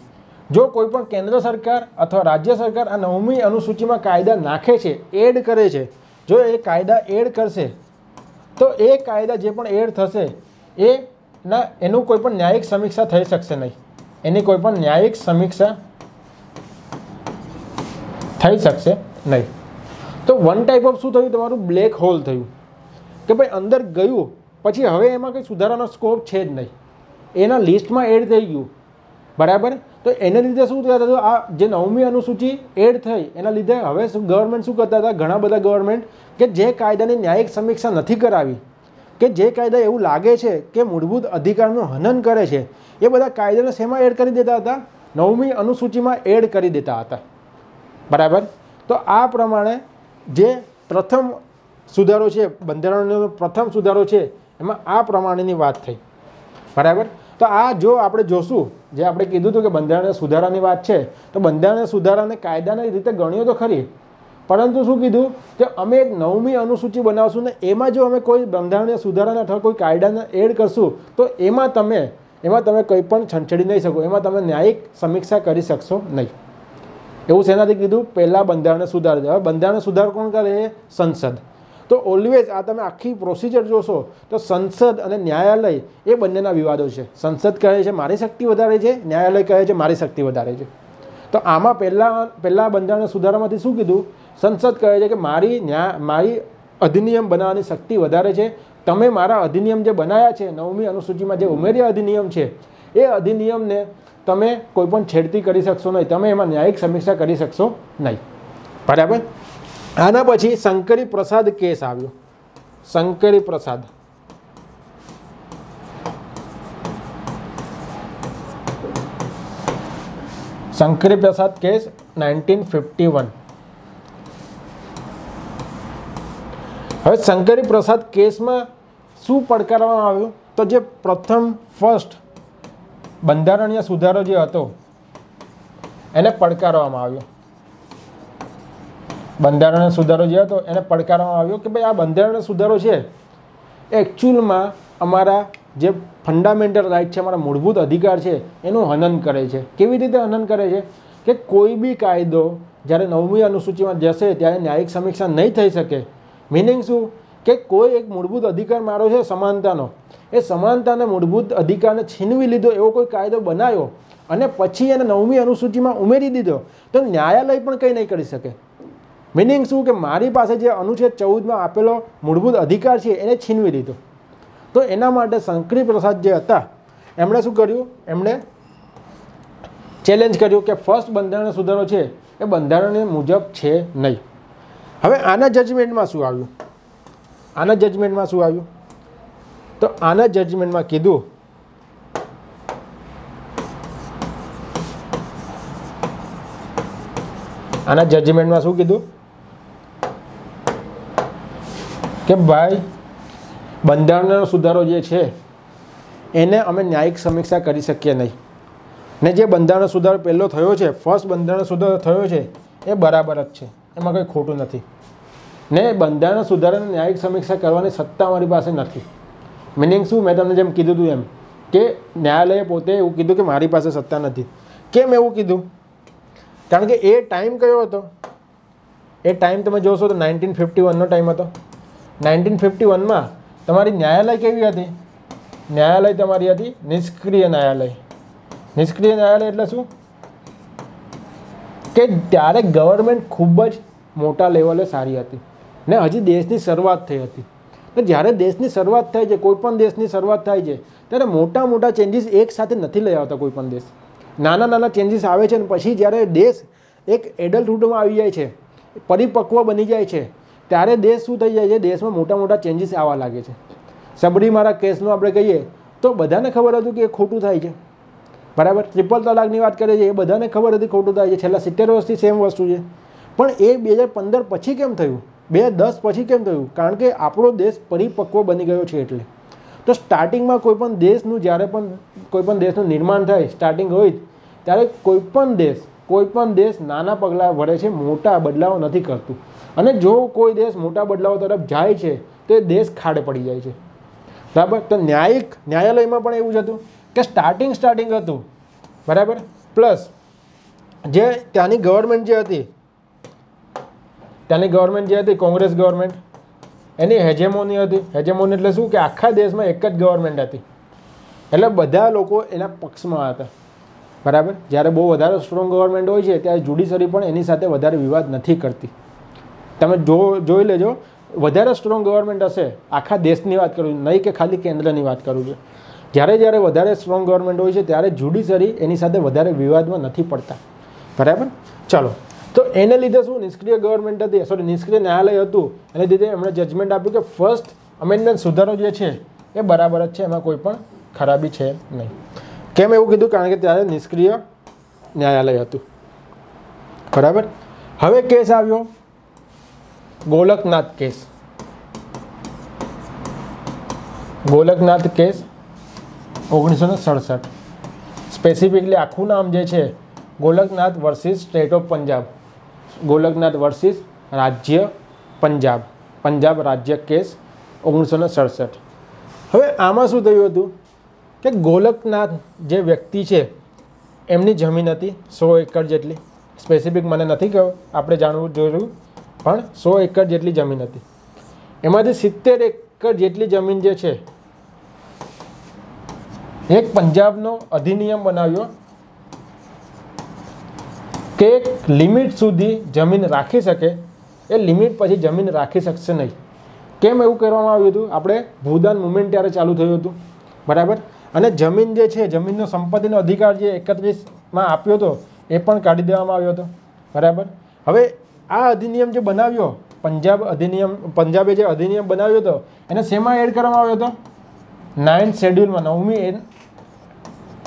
A: જો કોઈ પણ કેન્દ્ર સરકાર અથવા રાજ્ય સરકાર આ નવમી અનુસૂચિમાં કાયદા નાખે છે એડ કરે છે જો એ કાયદા એડ કરશે તો એ કાયદા જે પણ એડ થશે એના એનું કોઈ પણ ન્યાયિક સમીક્ષા થઈ શકશે નહીં એની કોઈ પણ ન્યાયિક સમીક્ષા થઈ શકશે નહીં તો વન ટાઈપ ઓફ શું થયું તમારું બ્લેક હોલ થયું કે ભાઈ અંદર ગયું પછી હવે એમાં કંઈ સુધારાનો સ્કોપ છે જ નહીં એના લિસ્ટમાં એડ થઈ ગયું બરાબર તો એને લીધે શું થતા હતું આ જે નવમી અનુસૂચિ એડ થઈ એના લીધે હવે શું ગવર્મેન્ટ શું કરતા હતા ઘણા બધા ગવર્મેન્ટ કે જે કાયદાની ન્યાયિક સમીક્ષા નથી કરાવી કે જે કાયદા એવું લાગે છે કે મૂળભૂત અધિકારનું હનન કરે છે એ બધા કાયદાને શેમાં એડ કરી દેતા હતા નવમી અનુસૂચિમાં એડ કરી દેતા હતા બરાબર તો આ પ્રમાણે જે પ્રથમ સુધારો છે બંધારણનો પ્રથમ સુધારો છે એમાં આ પ્રમાણેની વાત થઈ બરાબર તો આ જો આપણે જોશું જે આપણે કીધું હતું કે બંધારણ સુધારાની વાત છે તો બંધારણ સુધારાને કાયદાની રીતે ગણ્યો તો ખરી પરંતુ શું કીધું કે અમે એક નવમી અનુસૂચિ બનાવશું ને એમાં જો અમે કોઈ બંધારણીય સુધારાના અથવા કોઈ કાયદાને એડ કરશું તો એમાં તમે એમાં તમે કંઈ પણ છંછેડી નહીં શકો એમાં તમે ન્યાયિક સમીક્ષા કરી શકશો નહીં એવું સેનાથી કીધું પહેલાં બંધારણ સુધાર હવે બંધારણ સુધાર કોણ કરે છે સંસદ તો ઓલવેઝ આ તમે આખી પ્રોસિજર જોશો તો સંસદ અને ન્યાયાલય એ બંનેના વિવાદો છે સંસદ કહે છે મારી શક્તિ વધારે છે ન્યાયાલય કહે છે મારી શક્તિ વધારે છે તો આમાં પહેલાં પહેલાં બંધારણ સુધારામાંથી શું કીધું સંસદ કહે છે કે મારી ન્યાય મારી અધિનિયમ બનાવવાની શક્તિ વધારે છે તમે મારા અધિનિયમ જે બનાવ્યા છે નવમી અનુસૂચિમાં જે ઉમેર્યા અધિનિયમ છે એ અધિનિયમને તમે કોઈ પણ છેડતી કરી શકશો નહીં તમે એમાં ન્યાયિક સમીક્ષા કરી શકશો નહીં બરાબર આના પછી શંકરી પ્રસાદ કેસ આવ્યો શંકરી પ્રસાદ શંકરી પ્રસાદ કેસ નાઇન્ટીન ફિફ્ટી વન હવે શંકરી પ્રસાદ કેસમાં શું પડકારવામાં આવ્યું તો જે પ્રથમ ફર્સ્ટ બંધારણીય સુધારો જે હતો એને પડકારવામાં આવ્યો બંધારણીય સુધારો જે હતો એને પડકારવામાં આવ્યો કે ભાઈ આ બંધારણીય સુધારો છે એ એકચ્યુઅલમાં અમારા જે ફંડામેન્ટલ રાઇટ છે અમારા મૂળભૂત અધિકાર છે એનું હનન કરે છે કેવી રીતે હનન કરે છે કે કોઈ બી કાયદો જ્યારે નવમી અનુસૂચિમાં જશે ત્યારે ન્યાયિક સમીક્ષા નહીં થઈ શકે મિનિંગ શું કે કોઈ એક મૂળભૂત અધિકાર મારો છે સમાનતાનો એ સમાનતાને મૂળભૂત અધિકારને છીનવી લીધો એવો કોઈ કાયદો બનાવ્યો અને પછી એને નવમી અનુસૂચિમાં ઉમેરી દીધો તો ન્યાયાલય પણ કંઈ નહીં કરી શકે મિનિંગ શું કે મારી પાસે જે અનુચ્છેદ ચૌદમાં આપેલો મૂળભૂત અધિકાર છે એને છીનવી લીધો તો એના માટે શંકરી પ્રસાદ જે હતા એમણે શું કર્યું એમણે ચેલેન્જ કર્યું કે ફર્સ્ટ બંધારણ સુધારો છે એ બંધારણ મુજબ છે નહીં હવે આના જજમેન્ટમાં શું આવ્યું આના જજમેન્ટમાં શું આવ્યું તો આના જજમેન્ટમાં કીધું આના જજમેન્ટમાં શું કીધું કે ભાઈ બંધારણનો સુધારો જે છે એને અમે ન્યાયિક સમીક્ષા કરી શકીએ નહીં ને જે બંધારણ સુધારો પહેલો થયો છે ફર્સ્ટ બંધારણ સુધારો થયો છે એ બરાબર જ છે એમાં કંઈ ખોટું નથી ને બંધારણ સુધારાની ન્યાયિક સમીક્ષા કરવાની સત્તા અમારી પાસે નથી મિનિંગ શું મેં તમને જેમ કીધું હતું એમ કે ન્યાયાલયે પોતે એવું કીધું કે મારી પાસે સત્તા નથી કેમ એવું કીધું કારણ કે એ ટાઈમ કયો હતો એ ટાઈમ તમે જોશો તો નાઇન્ટીન ફિફ્ટી વનનો ટાઈમ હતો નાઇન્ટીન ફિફ્ટી વનમાં તમારી ન્યાયાલય કેવી હતી ન્યાયાલય તમારી હતી નિષ્ક્રિય ન્યાયાલય નિષ્ક્રિય ન્યાયાલય એટલે શું કે ત્યારે ગવર્મેન્ટ ખૂબ જ મોટા લેવલે સારી હતી ને હજી દેશની શરૂઆત થઈ હતી તો જ્યારે દેશની શરૂઆત થાય છે કોઈપણ દેશની શરૂઆત થાય છે ત્યારે મોટા મોટા ચેન્જીસ એકસાથે નથી લઈ આવતા કોઈપણ દેશ નાના નાના ચેન્જીસ આવે છે અને પછી જ્યારે દેશ એક એડલ્ટહુડમાં આવી જાય છે પરિપક્વ બની જાય છે ત્યારે દેશ શું થઈ જાય છે દેશમાં મોટા મોટા ચેન્જીસ આવવા લાગે છે સબરીમારા કેસનું આપણે કહીએ તો બધાને ખબર હતું કે એ ખોટું થાય છે બરાબર ટ્રિપલ તલાકની વાત કરીએ છીએ એ બધાને ખબર હતી ખોટું થાય છે છેલ્લા સિત્તેર વર્ષથી સેમ વસ્તુ છે પણ એ બે હજાર પંદર પછી કેમ થયું બે દસ પછી કેમ થયું કારણ કે આપણો દેશ પરિપક્વ બની ગયો છે એટલે તો સ્ટાર્ટિંગમાં કોઈ પણ દેશનું જ્યારે પણ કોઈપણ દેશનું નિર્માણ થાય સ્ટાર્ટિંગ હોય ત્યારે કોઈ પણ દેશ કોઈપણ દેશ નાના પગલાં વળે છે મોટા બદલાવ નથી કરતું અને જો કોઈ દેશ મોટા બદલાવો તરફ જાય છે તો એ દેશ ખાડે પડી જાય છે બરાબર તો ન્યાયિક ન્યાયાલયમાં પણ એવું જ હતું કે સ્ટાર્ટિંગ સ્ટાર્ટિંગ હતું બરાબર પ્લસ જે ત્યાંની ગવર્મેન્ટ જે હતી ત્યાંની ગવર્મેન્ટ જે હતી કોંગ્રેસ ગવર્મેન્ટ એની હેજેમોની હતી હેજેમોની એટલે શું કે આખા દેશમાં એક જ ગવર્મેન્ટ હતી એટલે બધા લોકો એના પક્ષમાં હતા બરાબર જ્યારે બહુ વધારે સ્ટ્રોંગ ગવર્મેન્ટ હોય છે ત્યારે જ્યુડિશરી પણ એની સાથે વધારે વિવાદ નથી કરતી તમે જો જોઈ લેજો વધારે સ્ટ્રોંગ ગવર્મેન્ટ હશે આખા દેશની વાત કરું નહીં કે ખાલી કેન્દ્રની વાત કરું છું જ્યારે જ્યારે વધારે સ્ટ્રોંગ ગવર્મેન્ટ હોય છે ત્યારે જ્યુડિશરી એની સાથે વધારે વિવાદમાં નથી પડતા બરાબર ચાલો તો એને લીધે શું નિષ્ક્રિય ગવર્મેન્ટ હતી સોરી નિષ્ક્રિય ન્યાયાલય હતું એને લીધે એમણે જજમેન્ટ આપ્યું કે ફર્સ્ટ અમેન્ડમેન્ટ સુધારો જે છે એ બરાબર જ છે એમાં કોઈ પણ ખરાબી છે નહીં કેમ એવું કીધું કારણ કે ત્યારે નિષ્ક્રિય ન્યાયાલય હતું બરાબર હવે કેસ આવ્યો ગોલકનાથ કેસ ગોલકનાથ કેસ ઓગણીસો ને સડસઠ સ્પેસિફિકલી આખું નામ જે છે Golaknath versus state of Punjab Golaknath versus રાજ્ય પંજાબ પંજાબ રાજ્ય કેસ ઓગણીસો સડસઠ હવે આમાં શું થયું હતું કે ગોલકનાથ જે વ્યક્તિ છે એમની જમીન હતી સો એકર જેટલી સ્પેસિફિક મને નથી કહ્યું આપણે જાણવું જોયું પણ સો એકર જેટલી જમીન હતી એમાંથી સિત્તેર એકર જેટલી જમીન જે છે એક પંજાબનો અધિનિયમ બનાવ્યો કે એક લિમિટ સુધી જમીન રાખી શકે એ લિમિટ પછી જમીન રાખી શકશે નહીં કેમ એવું કહેવામાં આવ્યું હતું આપણે ભૂદાન મુમેન્ટ ત્યારે ચાલુ થયું હતું બરાબર અને જમીન જે છે જમીનનો સંપત્તિનો અધિકાર જે એકત્રીસમાં આપ્યો હતો એ પણ કાઢી દેવામાં આવ્યો હતો બરાબર હવે આ અધિનિયમ જે બનાવ્યો પંજાબ અધિનિયમ પંજાબે જે અધિનિયમ બનાવ્યો હતો એને શેમાં એડ કરવામાં આવ્યો હતો નાઇન્થ શેડ્યુલમાં નવમી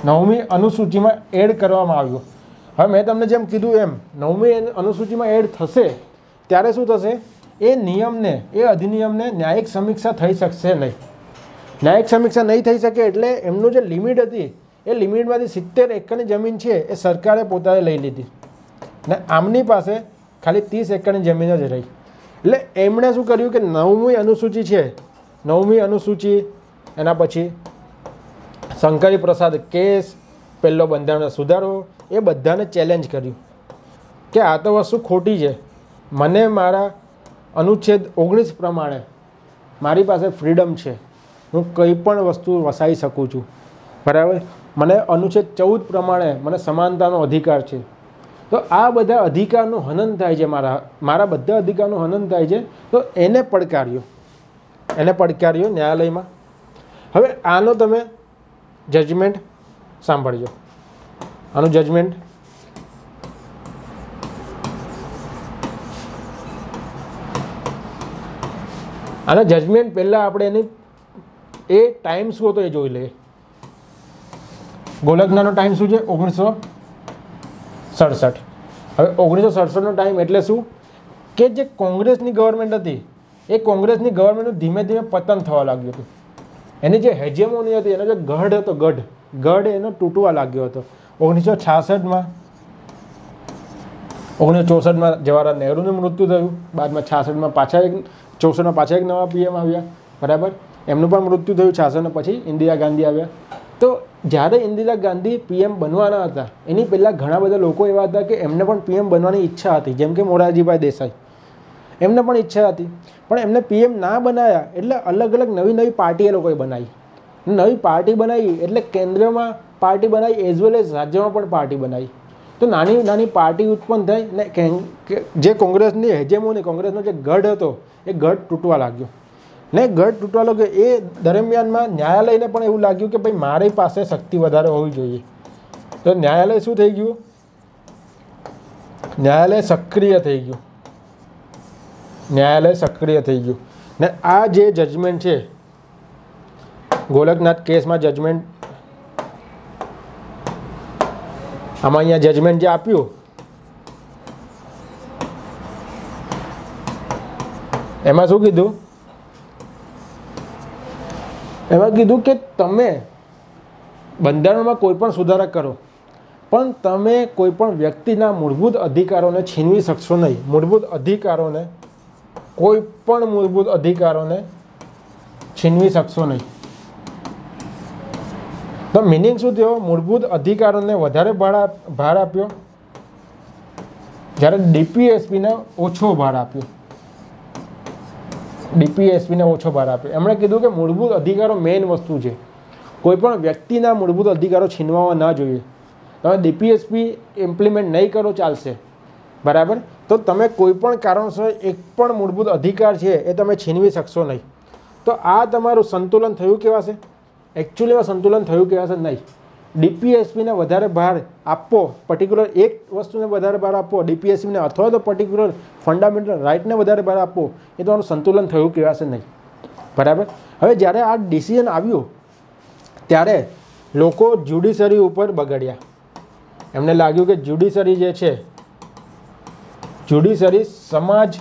A: નવમી અનુસૂચિમાં એડ કરવામાં આવ્યું હવે મેં તમને જેમ કીધું એમ નવમી અનુસૂચિમાં એડ થશે ત્યારે શું થશે એ નિયમને એ અધિનિયમને ન્યાયિક સમીક્ષા થઈ શકશે નહીં ન્યાયિક સમીક્ષા નહીં થઈ શકે એટલે એમનું જે લિમિટ હતી એ લિમિટમાંથી સિત્તેર એકરની જમીન છે એ સરકારે પોતાને લઈ લીધી ને આમની પાસે ખાલી ત્રીસ એકરની જમીન જ રહી એટલે એમણે શું કર્યું કે નવમી અનુસૂચિ છે નવમી અનુસૂચિ એના પછી શંકરી પ્રસાદ કેસ પહેલો બંધારણનો સુધારો એ બધાને ચેલેન્જ કર્યું કે આ તો વસ્તુ ખોટી છે મને મારા અનુચ્છેદ ઓગણીસ પ્રમાણે મારી પાસે ફ્રીડમ છે હું કંઈ પણ વસ્તુ વસાવી શકું છું બરાબર મને અનુચ્છેદ ચૌદ પ્રમાણે મને સમાનતાનો અધિકાર છે તો આ બધા અધિકારનું હનન થાય છે મારા મારા બધા અધિકારનું હનન થાય છે તો એને પડકાર્યો એને પડકાર્યો ન્યાયાલયમાં હવે આનો તમે જજમેન્ટ સાંભળજો આનું જજમેન્ટ આના જજમેન્ટ પહેલાં આપણે એની એ ટાઈમ શું હતો એ જોઈ લઈએ ગોલકનાનો ટાઈમ શું છે ઓગણીસો સડસઠ હવે ઓગણીસો સડસઠનો ટાઈમ એટલે શું કે જે કોંગ્રેસની ગવર્મેન્ટ હતી એ કોંગ્રેસની ગવર્મેન્ટનું ધીમે ધીમે પતન થવા લાગ્યું હતું એની જે હેજેમોની હતી એનો જે ગઢ હતો ગઢ ગઢ એનો તૂટવા લાગ્યો હતો ઓગણીસો છાસઠમાં ઓગણીસો ચોસઠમાં જવાહરલાલ નહેરુનું મૃત્યુ થયું બાદમાં છાસઠમાં પાછા એક ચોસઠમાં પાછા એક નવા પીએમ આવ્યા બરાબર એમનું પણ મૃત્યુ થયું છાસઠને પછી ઇન્દિરા ગાંધી આવ્યા તો જ્યારે ઇન્દિરા ગાંધી પીએમ બનવાના હતા એની પહેલાં ઘણા બધા લોકો એવા હતા કે એમને પણ પીએમ બનવાની ઈચ્છા હતી જેમ કે મોરારજીભાઈ દેસાઈ એમને પણ ઈચ્છા હતી પણ એમને પીએમ ના બનાવ્યા એટલે અલગ અલગ નવી નવી પાર્ટી એ લોકોએ બનાવી નવી પાર્ટી બનાવી એટલે કેન્દ્રમાં પાર્ટી બનાવી એઝ વેલ એઝ રાજ્યમાં પણ પાર્ટી બનાવી તો નાની નાની પાર્ટી ઉત્પન્ન થઈ ને જે કોંગ્રેસની હેજેમોની કોંગ્રેસનો જે ગઢ હતો એ ગઢ તૂટવા લાગ્યો ને ગઢ તૂટવા લાગ્યો એ દરમિયાનમાં ન્યાયાલયને પણ એવું લાગ્યું કે ભાઈ મારી પાસે શક્તિ વધારે હોવી જોઈએ તો ન્યાયાલય શું થઈ ગયું ન્યાયાલય સક્રિય થઈ ગયું ન્યાયાલય સક્રિય થઈ ગયું ને આ જે જજમેન્ટ છે ગોલકનાથ કેસમાં જજમેન્ટ આમાં અહીંયા જજમેન્ટ જે આપ્યું એમાં શું કીધું એમાં કીધું કે તમે બંધારણમાં કોઈ પણ સુધારા કરો પણ તમે કોઈ પણ વ્યક્તિના મૂળભૂત અધિકારોને છીનવી શકશો નહીં મૂળભૂત અધિકારોને કોઈ પણ મૂળભૂત અધિકારોને છીનવી શકશો નહીં તો મિનિંગ શું થયો મૂળભૂત અધિકારોને વધારે ભાર આપ્યો જ્યારે ડીપીએસપીને ઓછો ભાર આપ્યો ડીપીએસપીને ઓછો ભાર આપ્યો એમણે કીધું કે મૂળભૂત અધિકારો મેઇન વસ્તુ છે કોઈપણ વ્યક્તિના મૂળભૂત અધિકારો છીનવાવા ના જોઈએ તમે ડીપીએસપી ઇમ્પ્લિમેન્ટ નહીં કરો ચાલશે બરાબર તો તમે કોઈ પણ કારણસર એક પણ મૂળભૂત અધિકાર છે એ તમે છીનવી શકશો નહીં તો આ તમારું સંતુલન થયું કેવા છે એકચ્યુઅલીમાં સંતુલન થયું કેવા નહીં ડીપીએસપીને વધારે ભાર આપવો પર્ટિક્યુલર એક વસ્તુને વધારે ભાર આપવો ડીપીએસપીને અથવા તો પર્ટિક્યુલર ફંડામેન્ટલ રાઇટને વધારે ભાર આપવો એ તમારું સંતુલન થયું કેવા નહીં બરાબર હવે જ્યારે આ ડિસિઝન આવ્યું ત્યારે લોકો જ્યુડિશરી ઉપર બગડ્યા એમને લાગ્યું કે જ્યુડિશરી જે છે જ્યુડિશરી સમાજ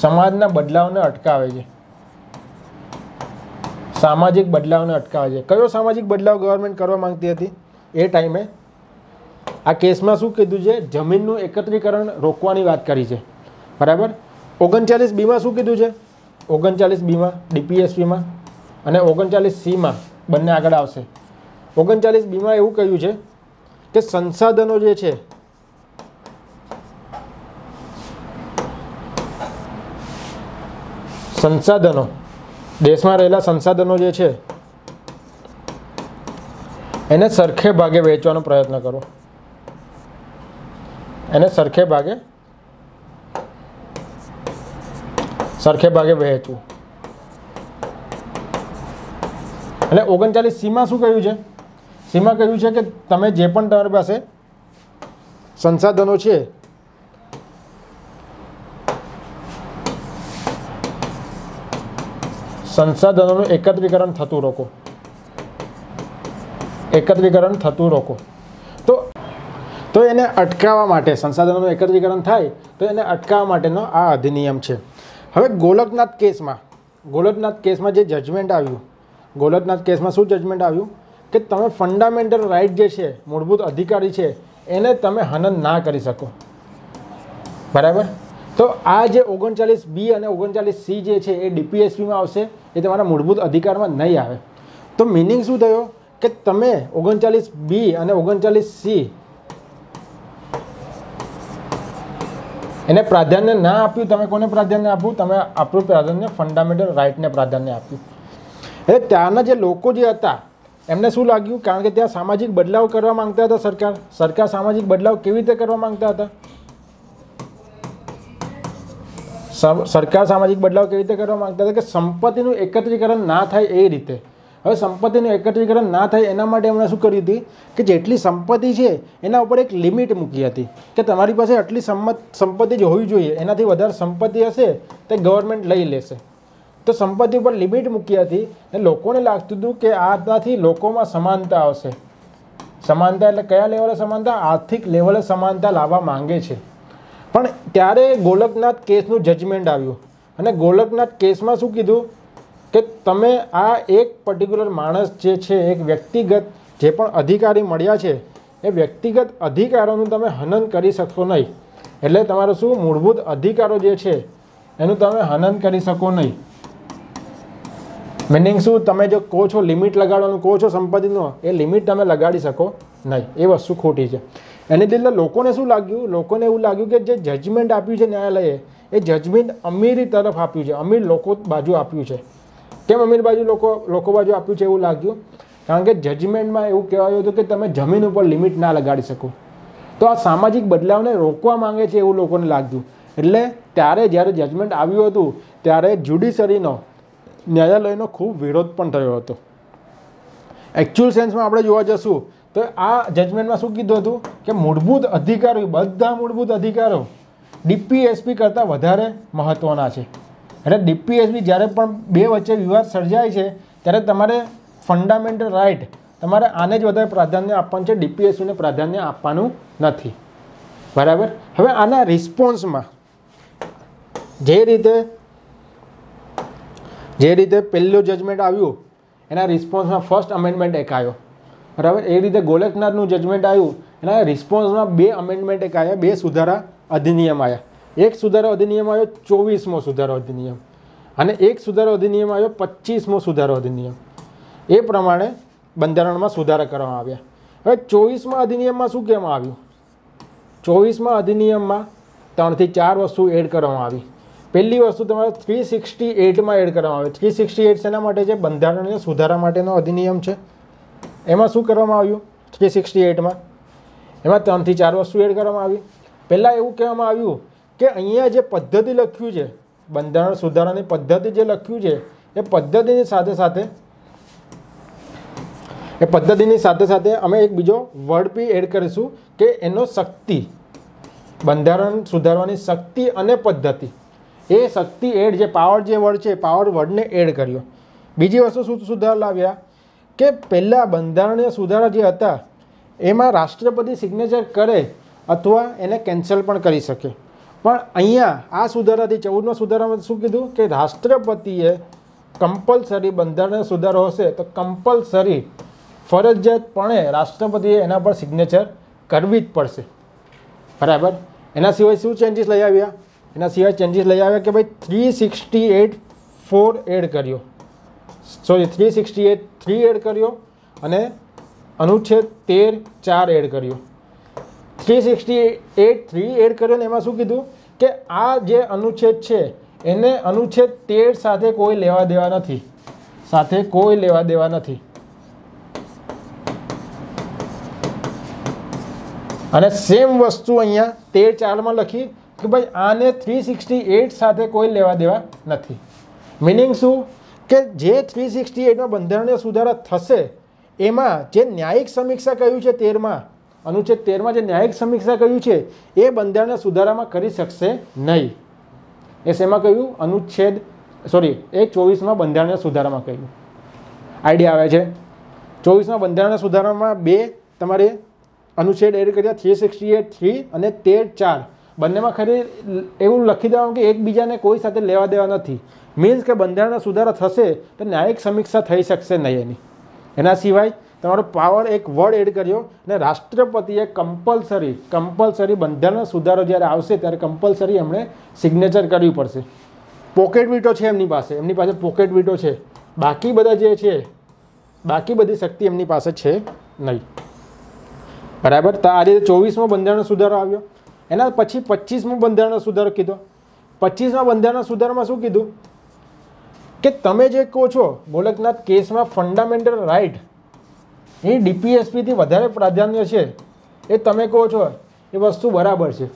A: સમાજના બદલાવને અટકાવે છે સામાજિક બદલાવને અટકાવે છે કયો સામાજિક બદલાવ ગવર્મેન્ટ કરવા માંગતી હતી એ ટાઈમે આ કેસમાં શું કીધું છે જમીનનું એકત્રીકરણ રોકવાની વાત કરી છે બરાબર ઓગણચાલીસ બીમાં શું કીધું છે ઓગણચાલીસ બીમાં ડીપીએસપીમાં અને ઓગણચાલીસ સીમાં બંને આગળ આવશે ઓગણચાલીસ બીમાં એવું કહ્યું છે કે સંસાધનો જે છે સંસાધનો દેશમાં રહેલા સંસાધનો જે છે એને સરખે ભાગે વહેંચવાનો પ્રયત્ન કરો એને સરખે ભાગે સરખે ભાગે વહેંચવું એટલે ઓગણચાલીસ સીમા શું કહ્યું છે સીમા કહ્યું છે કે તમે જે પણ તમારી પાસે સંસાધનો છે સંસાધનોનું એકત્રીકરણ થતું રોકો એકત્રીકરણ થતું રોકો તો તો એને અટકાવવા માટે સંસાધનોનું એકત્રીકરણ થાય તો એને અટકાવવા માટેનો આ અધિનિયમ છે હવે ગોલકનાથ કેસમાં ગોલકનાથ કેસમાં જે જજમેન્ટ આવ્યું ગોલકનાથ કેસમાં શું જજમેન્ટ આવ્યું કે તમે ફંડામેન્ટલ રાઇટ જે છે મૂળભૂત અધિકારી છે એને તમે હનન ના કરી શકો બરાબર તો આ જે ઓગણચાલીસ બી અને ઓગણચાલીસ સી જે છે એ ડીપીએસપીમાં આવશે એ તમારા મૂળભૂત અધિકારમાં નહીં આવે તો મિનિંગ શું થયો કે તમે ઓગણચાલીસ બી અને ઓગણચાલીસ સી એને પ્રાધાન્ય ના આપ્યું તમે કોને પ્રાધાન્ય આપ્યું તમે આપણું પ્રાધાન્ય ફંડામેન્ટલ રાઇટને પ્રાધાન્ય આપ્યું એટલે ત્યાંના જે લોકો જે હતા એમને શું લાગ્યું કારણ કે ત્યાં સામાજિક બદલાવ કરવા માંગતા હતા સરકાર સરકાર સામાજિક બદલાવ કેવી રીતે કરવા માંગતા હતા સરકાર સામાજિક બદલાવ કેવી રીતે કરવા માગતા હતા કે સંપત્તિનું એકત્રીકરણ ના થાય એ રીતે હવે સંપત્તિનું એકત્રીકરણ ના થાય એના માટે એમણે શું કરી હતી કે જેટલી સંપત્તિ છે એના ઉપર એક લિમિટ મૂકી હતી કે તમારી પાસે આટલી સંમત સંપત્તિ જ હોવી જોઈએ એનાથી વધારે સંપત્તિ હશે તે ગવર્મેન્ટ લઈ લેશે તો સંપત્તિ ઉપર લિમિટ મૂકી હતી અને લોકોને લાગતું હતું કે આનાથી લોકોમાં સમાનતા આવશે સમાનતા એટલે કયા લેવલે સમાનતા આર્થિક લેવલે સમાનતા લાવવા માંગે છે પણ ત્યારે ગોલકનાથ કેસનું જજમેન્ટ આવ્યું અને ગોલકનાથ કેસમાં શું કીધું કે તમે આ એક પર્ટિક્યુલર માણસ જે છે એક વ્યક્તિગત જે પણ અધિકારી મળ્યા છે એ વ્યક્તિગત અધિકારોનું તમે હનન કરી શકો નહીં એટલે તમારો શું મૂળભૂત અધિકારો જે છે એનું તમે હનન કરી શકો નહીં મિનિંગ શું તમે જો કહો છો લિમિટ લગાડવાનું કહો છો સંપત્તિનો એ લિમિટ તમે લગાડી શકો નહીં એ વસ્તુ ખોટી છે એની લીધે લોકોને શું લાગ્યું લોકોને એવું લાગ્યું કે જે જજમેન્ટ આપ્યું છે ન્યાયાલયે એ જજમેન્ટ અમીરી તરફ આપ્યું છે અમીર લોકો બાજુ આપ્યું છે કેમ અમીર બાજુ લોકો લોકો બાજુ આપ્યું છે એવું લાગ્યું કારણ કે જજમેન્ટમાં એવું કહેવાયું હતું કે તમે જમીન ઉપર લિમિટ ના લગાડી શકો તો આ સામાજિક બદલાવને રોકવા માંગે છે એવું લોકોને લાગ્યું એટલે ત્યારે જ્યારે જજમેન્ટ આવ્યું હતું ત્યારે જ્યુડિશરીનો ન્યાયાલયનો ખૂબ વિરોધ પણ થયો હતો એકચ્યુઅલ સેન્સમાં આપણે જોવા જશું તો આ જજમેન્ટમાં શું કીધું હતું કે મૂળભૂત અધિકારો બધા મૂળભૂત અધિકારો ડીપીએસપી કરતાં વધારે મહત્ત્વના છે એટલે ડીપીએસપી જ્યારે પણ બે વચ્ચે વિવાદ સર્જાય છે ત્યારે તમારે ફંડામેન્ટલ રાઇટ તમારે આને જ વધારે પ્રાધાન્ય આપવાનું છે ડીપીએસપીને પ્રાધાન્ય આપવાનું નથી બરાબર હવે આના રિસ્પોન્સમાં જે રીતે જે રીતે પહેલું જજમેન્ટ આવ્યું એના રિસ્પોન્સમાં ફર્સ્ટ અમેન્ડમેન્ટ એક આવ્યો બરાબર એ રીતે ગોલકનાથનું જજમેન્ટ આવ્યું એના રિસ્પોન્સમાં બે અમેન્ડમેન્ટ એક આવ્યા બે સુધારા અધિનિયમ આવ્યા એક સુધારો અધિનિયમ આવ્યો ચોવીસમો સુધારો અધિનિયમ અને એક સુધારો અધિનિયમ આવ્યો પચીસમો સુધારો અધિનિયમ એ પ્રમાણે બંધારણમાં સુધારા કરવામાં આવ્યા હવે ચોવીસમાં અધિનિયમમાં શું કહેવામાં આવ્યું ચોવીસમાં અધિનિયમમાં ત્રણથી ચાર વસ્તુ એડ કરવામાં આવી પહેલી વસ્તુ તમારે થ્રી સિક્સટી એટમાં એડ કરવામાં આવે થ્રી સિક્સટી એટ શેના માટે છે બંધારણને સુધારા માટેનો અધિનિયમ છે એમાં શું કરવામાં આવ્યું થ્રી સિક્સટી એટમાં એમાં ત્રણથી ચાર વસ્તુ એડ કરવામાં આવી પહેલાં એવું કહેવામાં આવ્યું કે અહીંયા જે પદ્ધતિ લખ્યું છે બંધારણ સુધારાની પદ્ધતિ જે લખ્યું છે એ પદ્ધતિની સાથે સાથે એ પદ્ધતિની સાથે સાથે અમે એક બીજો વર્ડ બી એડ કરીશું કે એનો શક્તિ બંધારણ સુધારવાની શક્તિ અને પદ્ધતિ એ શક્તિ એડ જે પાવર જે વર્ડ છે પાવર વર્ડને એડ કર્યો બીજી વસ્તુ શું સુધાર લાવ્યા કે પહેલાં બંધારણીય સુધારા જે હતા એમાં રાષ્ટ્રપતિ સિગ્નેચર કરે અથવા એને કેન્સલ પણ કરી શકે પણ અહીંયા આ સુધારાથી ચૌદમાં સુધારામાં શું કીધું કે રાષ્ટ્રપતિએ કમ્પલસરી બંધારણીય સુધારો હશે તો કમ્પલસરી ફરજિયાતપણે રાષ્ટ્રપતિએ એના પર સિગ્નેચર કરવી જ પડશે બરાબર એના સિવાય શું ચેન્જીસ લઈ આવ્યા એના સિવાય ચેન્જીસ લઈ આવ્યા કે ભાઈ three sixty eight four add કર્યો sorry three sixty eight three add કર્યો અને અનુચ્છેદ તેર ચાર એડ કર્યો three sixty eight three add કર્યો ને એમાં શું કીધું કે આ જે અનુચ્છેદ છે એને અનુચ્છેદ તેર સાથે કોઈ લેવા દેવા નથી સાથે કોઈ લેવા દેવા નથી અને સેમ વસ્તુ અહીંયા તેર ચારમાં લખી કે ભાઈ આને થ્રી સિક્સટી એટ સાથે કોઈ લેવા દેવા નથી મિનિંગ શું કે જે થ્રી સિક્સટી એટમાં બંધારણીય સુધારા થશે એમાં જે ન્યાયિક સમીક્ષા કહ્યું છે તેરમાં અનુચ્છેદ તેરમાં જે ન્યાયિક સમીક્ષા કહ્યું છે એ બંધારણના સુધારામાં કરી શકશે નહીં એ શેમાં કહ્યું અનુચ્છેદ સોરી એ ચોવીસમાં બંધારણના સુધારામાં કહ્યું આઈડિયા આવે છે ચોવીસમાં બંધારણના સુધારામાં બે તમારે અનુચ્છેદ એડ કર્યા થ્રી સિક્સટી એટ થ્રી અને તેર ચાર બંનેમાં ખરી એવું લખી દેવાનું કે એકબીજાને કોઈ સાથે લેવા દેવા નથી મીન્સ કે બંધારણના સુધારો થશે તો ન્યાયિક સમીક્ષા થઈ શકશે નહીં એની એના સિવાય તમારો પાવર એક વર્ડ એડ કર્યો અને રાષ્ટ્રપતિએ કમ્પલસરી કમ્પલસરી બંધારણના સુધારો જ્યારે આવશે ત્યારે કમ્પલસરી એમણે સિગ્નેચર કરવી પડશે પોકેટ વીટો છે એમની પાસે એમની પાસે પોકેટ વીટો છે બાકી બધા જે છે બાકી બધી શક્તિ એમની પાસે છે નહીં બરાબર તો આ રીતે ચોવીસમાં બંધારણ સુધારો આવ્યો એના પછી પચીસમાં બંધારણ સુધારો કીધો પચીસમાં બંધારણના સુધારામાં શું કીધું કે તમે જે કહો છો ગોલકનાથ કેસમાં ફંડામેન્ટલ રાઇટ એ ડીપીએસપીથી વધારે પ્રાધાન્ય છે એ તમે કહો છો એ વસ્તુ બરાબર છે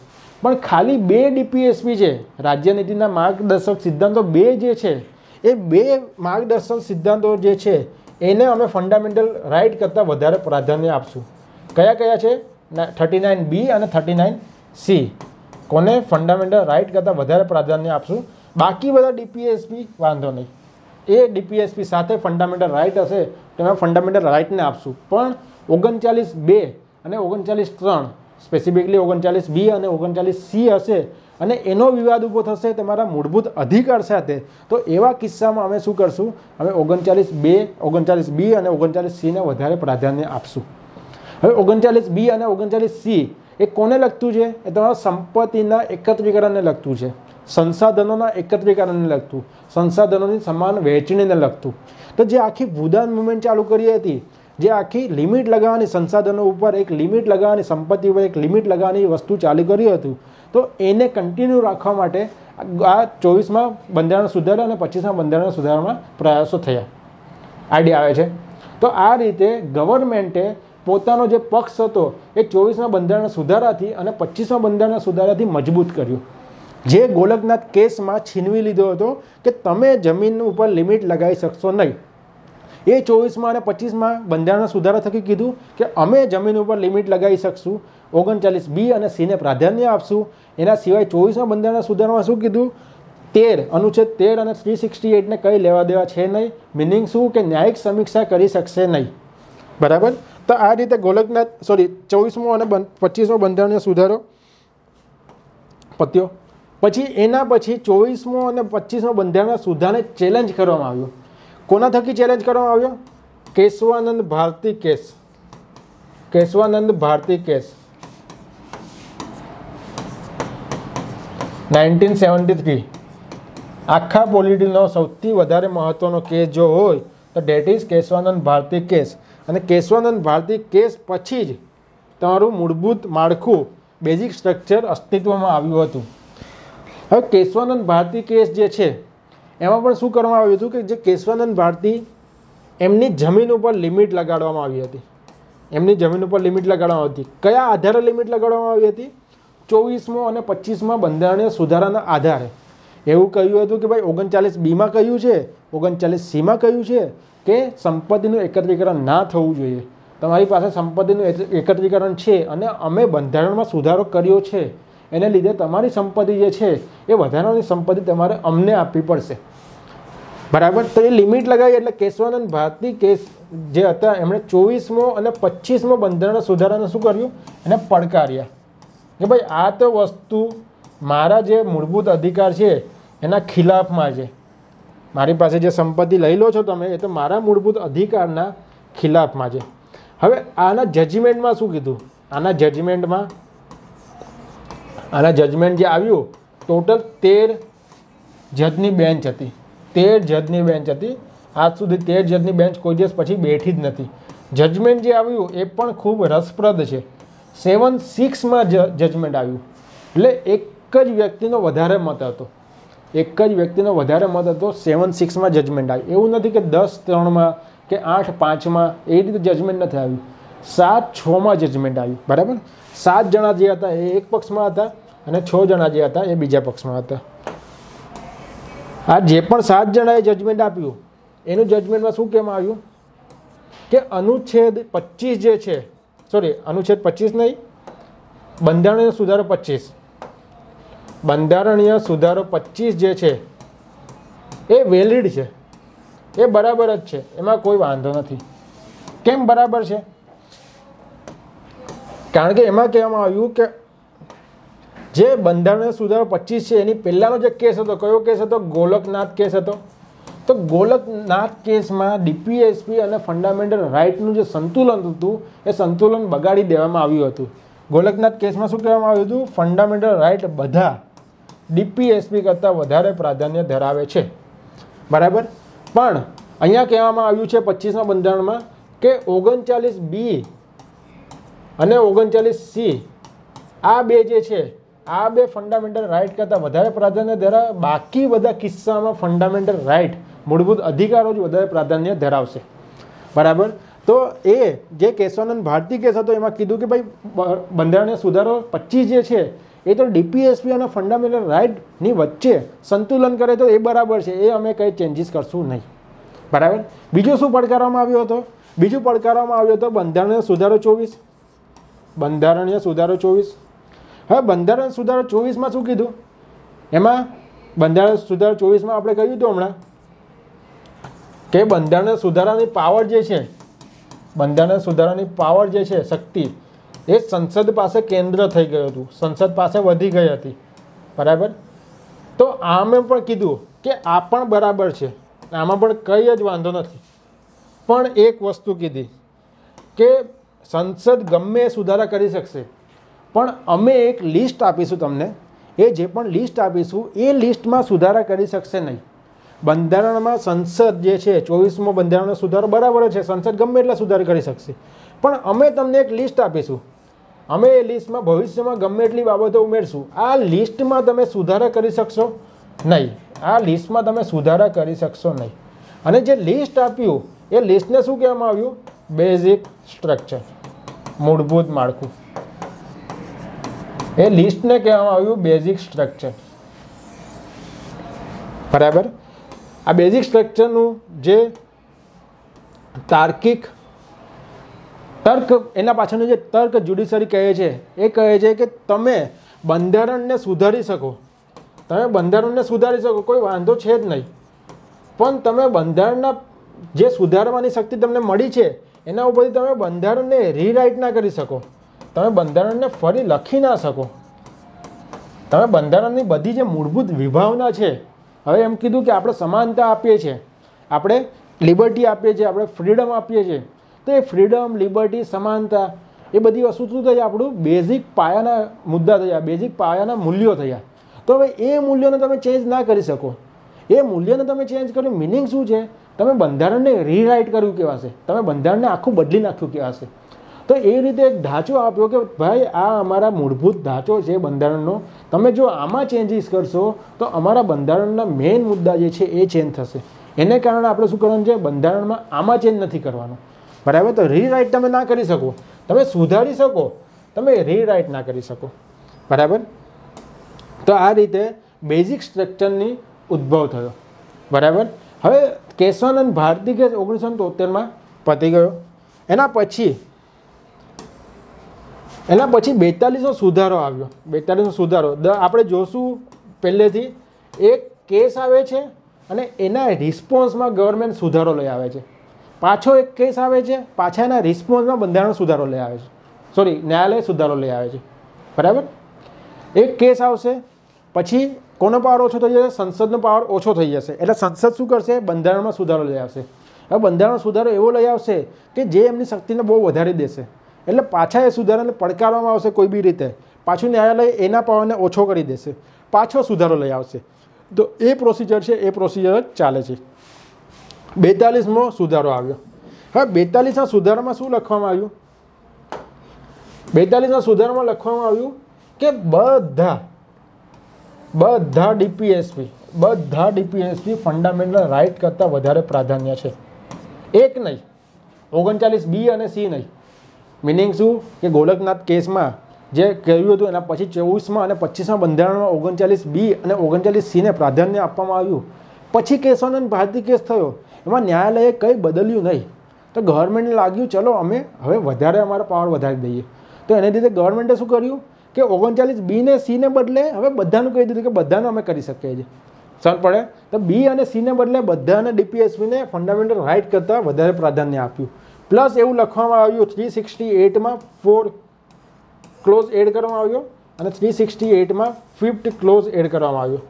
A: પણ ખાલી બે ડીપીએસપી છે રાજ્યનીતિના માર્ગદર્શક સિદ્ધાંતો બે જે છે એ બે માર્ગદર્શક સિદ્ધાંતો જે છે એને અમે ફંડામેન્ટલ રાઇટ કરતાં વધારે પ્રાધાન્ય આપશું કયા કયા છે થર્ટી નાઇન બી અને થર્ટી નાઇન સી કોને ફંડામેન્ટલ રાઇટ કરતાં વધારે પ્રાધાન્ય આપશું બાકી બધા ડીપીએસપી વાંધો નહીં એ ડીપીએસપી સાથે ફંડામેન્ટલ રાઇટ હશે તો અમે ફંડામેન્ટલ રાઇટને આપશું પણ ઓગણચાલીસ બે અને ઓગણચાલીસ ત્રણ સ્પેસિફિકલી ઓગણચાલીસ બી અને ઓગણચાલીસ સી હશે અને એનો વિવાદ ઊભો થશે તમારા મૂળભૂત અધિકાર સાથે તો એવા કિસ્સામાં અમે શું કરશું અમે ઓગણચાલીસ બે ઓગણચાલીસ બી અને ઓગણચાલીસ સીને વધારે પ્રાધાન્ય આપશું હવે ઓગણચાલીસ બી અને ઓગણચાલીસ સી એ કોને લગતું છે એ તમારા સંપત્તિના એકત્રીકરણને લગતું છે સંસાધનોના એકત્રીકરણને લગતું સંસાધનોની સમાન વહેંચણીને લગતું તો જે આખી ભૂદાન મુવમેન્ટ ચાલુ કરી હતી જે આખી લિમિટ લગાવવાની સંસાધનો ઉપર એક લિમિટ લગાવવાની સંપત્તિ ઉપર એક લિમિટ લગાવવાની વસ્તુ ચાલુ કર્યું હતું તો એને કન્ટિન્યુ રાખવા માટે આ ચોવીસમાં બંધારણ સુધારા અને પચીસમાં બંધારણ સુધારવાના પ્રયાસો થયા આઈડિયા આવે છે તો આ રીતે ગવર્મેન્ટે પોતાનો જે પક્ષ હતો એ ચોવીસના બંધારણ સુધારાથી અને પચીસમાં બંધારણ સુધારાથી મજબૂત કર્યું જે ગોલકનાથ કેસમાં છીનવી લીધો હતો કે તમે જમીન ઉપર લિમિટ લગાવી શકશો નહીં એ ચોવીસમાં અને પચીસમાં બંધારણના સુધારા થકી કીધું કે અમે જમીન ઉપર લિમિટ લગાવી શકશું ઓગણચાલીસ બી અને સીને પ્રાધાન્ય આપશું એના સિવાય ચોવીસમાં બંધારણના સુધારામાં શું કીધું તેર અનુચ્છેદ તેર અને થ્રી સિક્સટી એટને કંઈ લેવા દેવા છે નહીં મિનિંગ શું કે ન્યાયિક સમીક્ષા કરી શકશે નહીં બરાબર તો આ રીતે ગોલકનાથ સોરી ચોવીસમો અને પચીસમો બંધારણીય સુધારો પત્યો પછી એના પછી ચોવીસમો અને પચીસમો બંધારણના સુધારને ચેલેન્જ કરવામાં આવ્યો કોના થકી ચેલેન્જ કરવામાં આવ્યો Kesavananda Bharati case Kesavananda Bharati case nineteen seventy three આખા પોલિટીનો સૌથી વધારે મહત્ત્વનો કેસ જો હોય તો that is Kesavananda Bharati case અને કેશવાનંદ ભારતી કેસ પછી જ તમારું મૂળભૂત માળખું બેઝિક સ્ટ્રક્ચર અસ્તિત્વમાં આવ્યું હતું હવે કેશવાનંદ ભારતી કેસ જે છે એમાં પણ શું કરવામાં આવ્યું હતું કે જે કેશવાનંદ ભારતી એમની જમીન ઉપર લિમિટ લગાડવામાં આવી હતી એમની જમીન ઉપર લિમિટ લગાડવામાં હતી કયા આધારે લિમિટ લગાડવામાં આવી હતી ચોવીસમો અને પચીસમાં બંધારણીય સુધારાના આધારે એવું કહ્યું હતું કે ભાઈ ઓગણચાલીસ બીમાં કહ્યું છે ઓગણચાલીસ સીમાં કહ્યું છે કે સંપત્તિનું એકત્રીકરણ ના થવું જોઈએ તમારી પાસે સંપત્તિનું એકત્રીકરણ છે અને અમે બંધારણમાં સુધારો કર્યો છે એને લીધે તમારી સંપત્તિ જે છે એ વધારાની સંપત્તિ તમારે અમને આપવી પડશે બરાબર તો એ લિમિટ લગાવી એટલે કેશવાનંદ ભારતી કેસ જે હતા એમણે ચોવીસમો અને પચીસમો બંધારણ સુધારાને શું કર્યું એને પડકાર્યા કે ભાઈ આ તો વસ્તુ મારા જે મૂળભૂત અધિકાર છે એના ખિલાફમાં છે મારી પાસે જે સંપત્તિ લઈ લો છો તમે એ તો મારા મૂળભૂત અધિકારના ખિલાફમાં છે હવે આના જજમેન્ટમાં શું કીધું આના જજમેન્ટમાં આના જજમેન્ટ જે આવ્યું ટોટલ તેર જજની બેન્ચ હતી તેર જજની બેન્ચ હતી આજ સુધી તેર જજની બેન્ચ કોઈ દિવસ પછી બેઠી જ નથી જજમેન્ટ જે આવ્યું એ પણ ખૂબ રસપ્રદ છે સેવન સિક્સમાં જજમેન્ટ આવ્યું એટલે એક જ વ્યક્તિનો વધારે મત હતો એક જ વ્યક્તિનો વધારે મત હતો સેવન સિક્સમાં જજમેન્ટ આવ્યું એવું નથી કે દસ ત્રણમાં કે આઠ પાંચમાં એ રીતે જજમેન્ટ નથી આવ્યું સાત છમાં જજમેન્ટ આવ્યું બરાબર સાત જણા જે હતા એ એક પક્ષમાં હતા અને છ જણા જે હતા એ બીજા પક્ષમાં હતા આ જે પણ સાત જણાએ જજમેન્ટ આપ્યું એનું જજમેન્ટમાં શું કહેવામાં આવ્યું કે અનુચ્છેદ પચીસ જે છે સોરી અનુચ્છેદ પચીસ નહીં બંધારણીય સુધારો પચીસ બંધારણીય સુધારો પચીસ જે છે એ વેલિડ છે એ બરાબર જ છે એમાં કોઈ વાંધો નથી કેમ બરાબર છે કારણ કે એમાં કહેવામાં આવ્યું કે જે બંધારણ સુધારો પચીસ છે એની પહેલાંનો જે કેસ હતો કયો કેસ હતો ગોલકનાથ કેસ હતો તો ગોલકનાથ કેસમાં ડીપીએસપી અને ફંડામેન્ટલ રાઇટનું જે સંતુલન હતું એ સંતુલન બગાડી દેવામાં આવ્યું હતું ગોલકનાથ કેસમાં શું કહેવામાં આવ્યું હતું ફંડામેન્ટલ રાઇટ બધા ડીપીએસપી કરતાં વધારે પ્રાધાન્ય ધરાવે છે બરાબર પણ અહીંયા કહેવામાં આવ્યું છે પચીસમાં બંધારણમાં કે ઓગણચાલીસ બી અને ઓગણચાલીસ સી આ બે જે છે આ બે ફંડામેન્ટલ રાઇટ કરતાં વધારે પ્રાધાન્ય ધરાવે બાકી બધા કિસ્સામાં ફંડામેન્ટલ રાઇટ મૂળભૂત અધિકારો જ વધારે પ્રાધાન્ય ધરાવશે બરાબર તો એ જે કેશવાનંદ ભારતી કેસ હતો એમાં કીધું કે ભાઈ બંધારણીય સુધારો પચીસ જે છે એ તો ડીપીએસપી અને ફંડામેન્ટલ રાઇટની વચ્ચે સંતુલન કરે તો એ બરાબર છે એ અમે કંઈ ચેન્જીસ કરશું નહીં બરાબર બીજો શું પડકારવામાં આવ્યો હતો બીજું પડકારવામાં આવ્યો હતો બંધારણીય સુધારો ચોવીસ બંધારણીય સુધારો ચોવીસ હવે બંધારણ સુધારો ચોવીસમાં શું કીધું એમાં બંધારણ સુધારો ચોવીસમાં આપણે કહ્યું હતું હમણાં કે બંધારણ સુધારાની પાવર જે છે બંધારણ સુધારાની પાવર જે છે શક્તિ એ સંસદ પાસે કેન્દ્ર થઈ ગયું હતું સંસદ પાસે વધી ગઈ હતી બરાબર તો આમે પણ કીધું કે આ પણ બરાબર છે આમાં પણ કંઈ જ વાંધો નથી પણ એક વસ્તુ કીધી કે સંસદ ગમે સુધારા કરી શકશે પણ અમે એક લિસ્ટ આપીશું તમને એ જે પણ લિસ્ટ આપીશું એ લિસ્ટમાં સુધારા કરી શકશે નહીં બંધારણમાં સંસદ જે છે ચોવીસમો બંધારણનો સુધારો બરાબર છે સંસદ ગમે એટલા સુધાર કરી શકશે પણ અમે તમને એક લિસ્ટ આપીશું અમે એ લિસ્ટમાં ભવિષ્યમાં ગમે એટલી બાબતો ઉમેરશું આ લિસ્ટમાં તમે સુધારા કરી શકશો નહીં આ લિસ્ટમાં તમે સુધારા કરી શકશો નહીં અને જે લિસ્ટ આપ્યું એ લિસ્ટને શું કહેવામાં આવ્યું બેઝિક સ્ટ્રક્ચર મૂળભૂત માળખું એ લિસ્ટને કહેવામાં આવ્યું બેઝિક સ્ટ્રક્ચર બરાબર આ બેઝિક સ્ટ્રક્ચરનું જે તાર્કિક તર્ક એના પાછળનું જે તર્ક જ્યુડિશરી કહે છે એ કહે છે કે તમે બંધારણને સુધારી શકો તમે બંધારણને સુધારી શકો કોઈ વાંધો છે જ નહીં પણ તમે બંધારણના જે સુધારવાની શક્તિ તમને મળી છે એના ઉપરથી તમે બંધારણને રીરાઇટ ના કરી શકો તમે બંધારણને ફરી લખી ના શકો તમે બંધારણની બધી જે મૂળભૂત વિભાવના છે હવે એમ કીધું કે આપણે સમાનતા આપીએ છીએ આપણે લિબર્ટી આપીએ છીએ આપણે ફ્રીડમ આપીએ છીએ તો એ ફ્રીડમ લિબર્ટી સમાનતા એ બધી વસ્તુ શું થઈ આપણું બેઝિક પાયાના મુદ્દા થયા બેઝિક પાયાના મૂલ્યો થયા તો હવે એ મૂલ્યોને તમે ચેન્જ ના કરી શકો એ મૂલ્યને તમે ચેન્જ કર્યું મિનિંગ શું છે તમે બંધારણને રીરાઇટ કર્યું કહેવાશે તમે બંધારણને આખું બદલી નાખ્યું કહેવાશે તો એ રીતે એક ઢાંચો આપ્યો કે ભાઈ આ અમારા મૂળભૂત ઢાંચો છે બંધારણનો તમે જો આમાં ચેન્જીસ કરશો તો અમારા બંધારણના મેઇન મુદ્દા જે છે એ ચેન્જ થશે એને કારણે આપણે શું કરવાનું છે બંધારણમાં આમાં ચેન્જ નથી કરવાનું બરાબર તો રીરાઇટ તમે ના કરી શકો તમે સુધારી શકો તમે રીરાઇટ ના કરી શકો બરાબર તો આ રીતે બેઝિક સ્ટ્રક્ચરની ઉદ્ભવ થયો બરાબર હવે કેશવાનંદ ભારતી કેસ ઓગણીસો તોતેરમાં પતી ગયો એના પછી એના પછી બેતાલીસો સુધારો આવ્યો બેતાલીસો સુધારો આપણે જોશું પહેલેથી એક કેસ આવે છે અને એના રિસ્પોન્સમાં ગવર્મેન્ટ સુધારો લઈ આવે છે પાછો એક કેસ આવે છે પાછા એના રિસ્પોન્સમાં બંધારણ સુધારો લઈ આવે છે સોરી ન્યાયાલય સુધારો લઈ આવે છે બરાબર એક કેસ આવશે પછી કોનો પાવર ઓછો થઈ જશે સંસદનો પાવર ઓછો થઈ જશે એટલે સંસદ શું કરશે બંધારણમાં સુધારો લઈ આવશે હવે બંધારણ સુધારો એવો લઈ આવશે કે જે એમની શક્તિને બહુ વધારી દેશે એટલે પાછા એ સુધારાને પડકારવામાં આવશે કોઈ બી રીતે પાછું ન્યાયાલય એના પાવરને ઓછો કરી દેશે પાછો સુધારો લઈ આવશે તો એ પ્રોસિજર છે એ પ્રોસિજર જ ચાલે છે બેતાલીસમો સુધારો આવ્યો હવે બેતાલીસના સુધારામાં શું લખવામાં આવ્યું બેતાલીસના સુધારામાં લખવામાં આવ્યું કે બધા બધા ડીપીએસપી બધા ડીપીએસપી ફંડામેન્ટલ રાઇટ કરતાં વધારે પ્રાધાન્ય છે એક નહીં ઓગણચાલીસ બી અને સી નહીં મિનિંગ શું કે ગોલકનાથ કેસમાં જે કહ્યું હતું એના પછી ચોવીસમાં અને પચીસમાં બંધારણમાં ઓગણચાલીસ બી અને ઓગણચાલીસ સીને પ્રાધાન્ય આપવામાં આવ્યું પછી કેશવાનંદ ભારતી કેસ થયો એમાં ન્યાયાલયે કંઈ બદલ્યું નહીં તો ગવર્મેન્ટને લાગ્યું ચલો અમે હવે વધારે અમારો પાવર વધારી દઈએ તો એને લીધે ગવર્મેન્ટે શું કર્યું કે ઓગણચાલીસ બીને સીને બદલે હવે બધાનું કહી દીધું કે બધાને અમે કરી શકીએ છીએ સર પડે તો બી અને સીને બદલે બધાને ડીપીએસપીને ફંડામેન્ટલ રાઇટ કરતાં વધારે પ્રાધાન્ય આપ્યું પ્લસ એવું લખવામાં આવ્યું થ્રી સિક્સટી એટમાં ફોર ક્લોઝ એડ કરવામાં આવ્યો અને થ્રી સિક્સટી એટમાં ફિફ્ટ ક્લોઝ એડ કરવામાં આવ્યો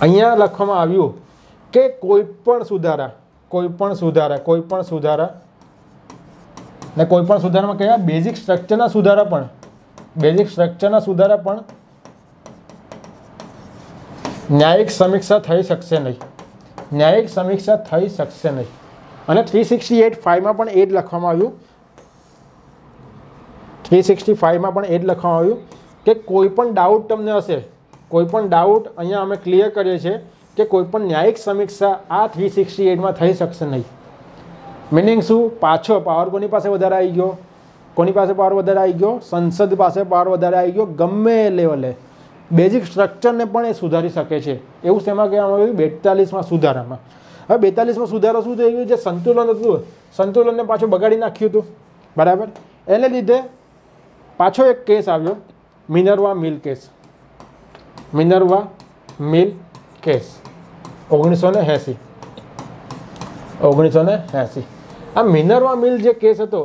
A: અહીંયા લખવામાં આવ્યું કે કોઈ પણ સુધારા કોઈપણ સુધારા કોઈપણ સુધારા ને કોઈપણ સુધારામાં કયા બેઝિક સ્ટ્રક્ચરના સુધારા પણ બેઝિક સ્ટ્રક્ચરના સુધારા પણ ન્યાયિક સમીક્ષા થઈ શકશે નહીં ન્યાયિક સમીક્ષા થઈ શકશે નહીં અને થ્રી સિક્સટી એટ ફાઇવમાં પણ એ જ લખવામાં આવ્યું થ્રી સિક્સટી ફાઇવમાં પણ એ જ લખવામાં આવ્યું કે કોઈપણ ડાઉટ તમને હશે કોઈપણ ડાઉટ અહીંયા અમે ક્લિયર કરીએ છીએ કે કોઈપણ ન્યાયિક સમીક્ષા આ થ્રી સિક્સટી એટમાં થઈ શકશે નહીં મિનિંગ શું પાછો પાવર કોની પાસે વધારે આવી ગયો કોની પાસે પાવર વધારે આવી ગયો સંસદ પાસે પાવર વધારે આવી ગયો ગમે લેવલે બેઝિક સ્ટ્રક્ચરને પણ એ સુધારી શકે છે એવું તેમાં કહેવામાં આવ્યું બેતાલીસમાં સુધારામાં હવે બેતાલીસમાં સુધારો શું થઈ ગયું જે સંતુલન હતું સંતુલનને પાછું બગાડી નાખ્યું હતું બરાબર એને લીધે પાછો એક કેસ આવ્યો મિનરવા મિલ કેસ મિનરવા મિલ કેસ ઓગણીસો ને એંસી ઓગણીસો ને એંસી આ મિનરવા મિલ જે કેસ હતો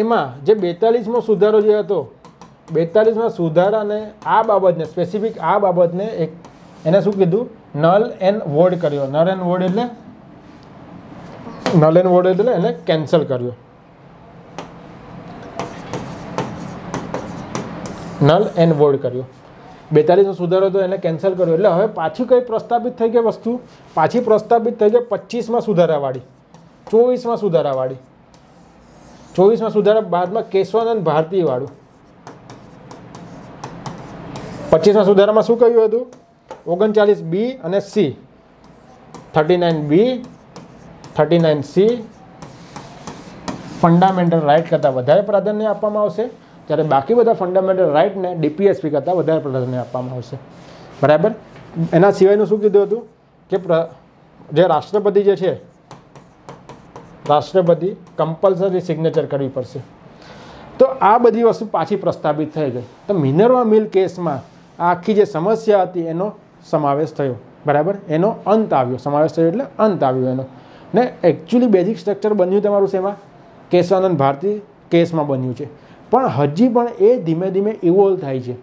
A: એમાં જે બેતાલીસમો સુધારો જે હતો બેતાલીસમાં સુધારાને આ બાબતને સ્પેસિફિક આ બાબતને એક એને શું કીધું નલ એન્ડ વોર્ડ કર્યો નલ એન્ડ વોર્ડ એટલે નલ એન્ડ વોર્ડ એટલે એને કેન્સલ કર્યો નલ એન્ડ વોર્ડ કર્યો બેતાલીસનો સુધારો તો એને કેન્સલ કર્યો એટલે હવે પાછી કઈ પ્રસ્થાપિત થઈ ગઈ વસ્તુ પાછી પ્રસ્થાપિત થઈ ગઈ પચીસમાં સુધારાવાળી ચોવીસમાં સુધારાવાળી ચોવીસમાં સુધારા બાદમાં કેશવાનંદ ભારતીયવાળું પચીસમાં સુધારામાં શું કહ્યું હતું ઓગણચાલીસ બી અને C thirty nine B thirty nine C fundamental right કરતાં વધારે પ્રાધાન્ય આપવામાં આવશે જ્યારે બાકી બધા ફંડામેન્ટલ રાઇટને ડીપીએસપી કરતાં વધારે પ્રાધાન્ય આપવામાં આવશે બરાબર એના સિવાયનું શું કીધું હતું કે જે રાષ્ટ્રપતિ જે છે રાષ્ટ્રપતિ કમ્પલસરી સિગ્નેચર કરવી પડશે તો આ બધી વસ્તુ પાછી પ્રસ્થાપિત થઈ ગઈ તો મિનરવા મિલ કેસમાં આખી જે સમસ્યા હતી એનો સમાવેશ થયો બરાબર એનો અંત આવ્યો સમાવેશ થયો એટલે અંત આવ્યો એનો ને એકચ્યુઅલી બેઝિક સ્ટ્રક્ચર બન્યું તમારું શેમાં કેશવાનંદ ભારતી કેસમાં બન્યું છે પણ હજી પણ એ ધીમે ધીમે ઇવોલ્વ થાય છે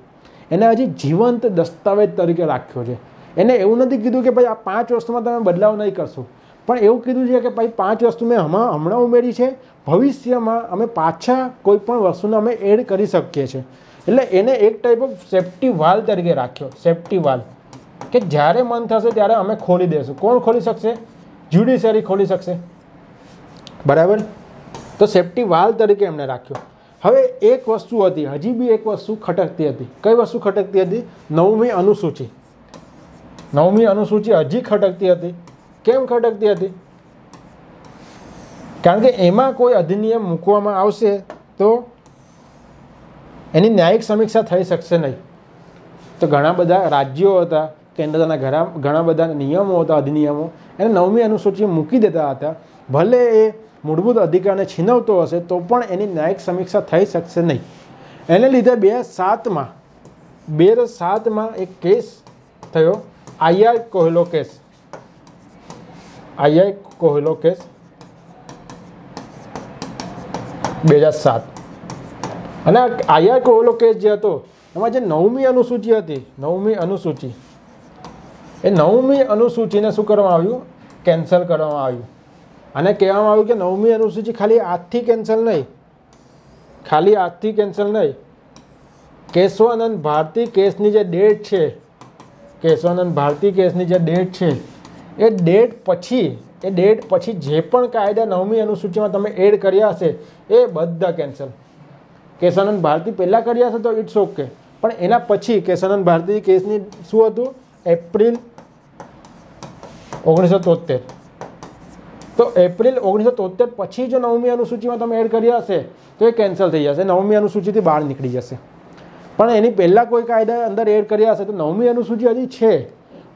A: એને હજી જીવંત દસ્તાવેજ તરીકે રાખ્યો છે એને એવું નથી કીધું કે ભાઈ આ પાંચ વર્ષમાં તમે બદલાવ નહીં કરશો પણ એવું કીધું છે કે ભાઈ પાંચ વસ્તુ મેં હમણાં હમણાં ઉમેરી છે ભવિષ્યમાં અમે પાછા કોઈ પણ વસ્તુને અમે એડ કરી શકીએ છીએ એટલે એને એક ટાઈપ ઓફ સેફ્ટી વાલ તરીકે રાખ્યો સેફ્ટી વાલ કે જ્યારે મન થશે ત્યારે અમે ખોલી દઈશું કોણ ખોલી શકશે જ્યુડિશિયરી ખોલી શકશે બરાબર તો સેફ્ટી વાલ તરીકે એમણે રાખ્યો હવે એક વસ્તુ હતી હજી બી એક વસ્તુ ખટકતી હતી કઈ વસ્તુ ખટકતી હતી નવમી અનુસૂચિ નવમી અનુસૂચિ હજી ખટકતી હતી કેમ ખટકતી હતી કારણ કે એમાં કોઈ અધિનિયમ મૂકવામાં આવશે તો એની ન્યાયિક સમીક્ષા થઈ શકશે નહીં તો ઘણા બધા રાજ્યો હતા કેન્દ્રના ઘણા ઘણા બધા નિયમો હતા અધિનિયમો એને નવમી અનુસૂચિ મૂકી દેતા હતા ભલે એ મૂળભૂત અધિકારને છીનવતો હશે તો પણ એની ન્યાયિક સમીક્ષા થઈ શકશે નહીં એને લીધે બે સાતમાં બે હજાર સાતમાં એક કેસ થયો I R Coelho case I I Coelho case બે હજાર સાત અને આઈ આઈ કોહલો કેસ જે હતો એમાં જે નવમી અનુસૂચિ હતી નવમી અનુસૂચિ એ નવમી અનુસૂચિને શું કરવામાં આવ્યું કેન્સલ કરવામાં આવ્યું અને કહેવામાં આવ્યું કે નવમી અનુસૂચિ ખાલી આજથી કેન્સલ નહીં ખાલી આજથી કેન્સલ નહીં કેશવાનંદ ભારતી કેસની જે ડેટ છે કેશવાનંદ ભારતી કેસની જે ડેટ છે એ ડેટ પછી એ ડેટ પછી જે પણ કાયદા નવમી અનુસૂચિમાં તમે એડ કર્યા હશે એ બધા કેન્સલ કેશાનંદ ભારતી પહેલાં કર્યા હશે તો ઇટ્સ ઓકે પણ એના પછી કેશાનંદ ભારતી કેસની શું હતું એપ્રિલ ઓગણીસો તોતેર તો એપ્રિલ ઓગણીસો તોતેર પછી જો નવમી અનુસૂચિમાં તમે એડ કર્યા હશે તો એ કેન્સલ થઈ જશે નવમી અનુસૂચિથી બહાર નીકળી જશે પણ એની પહેલાં કોઈ કાયદા અંદર એડ કર્યા હશે તો નવમી અનુસૂચિ હજી છે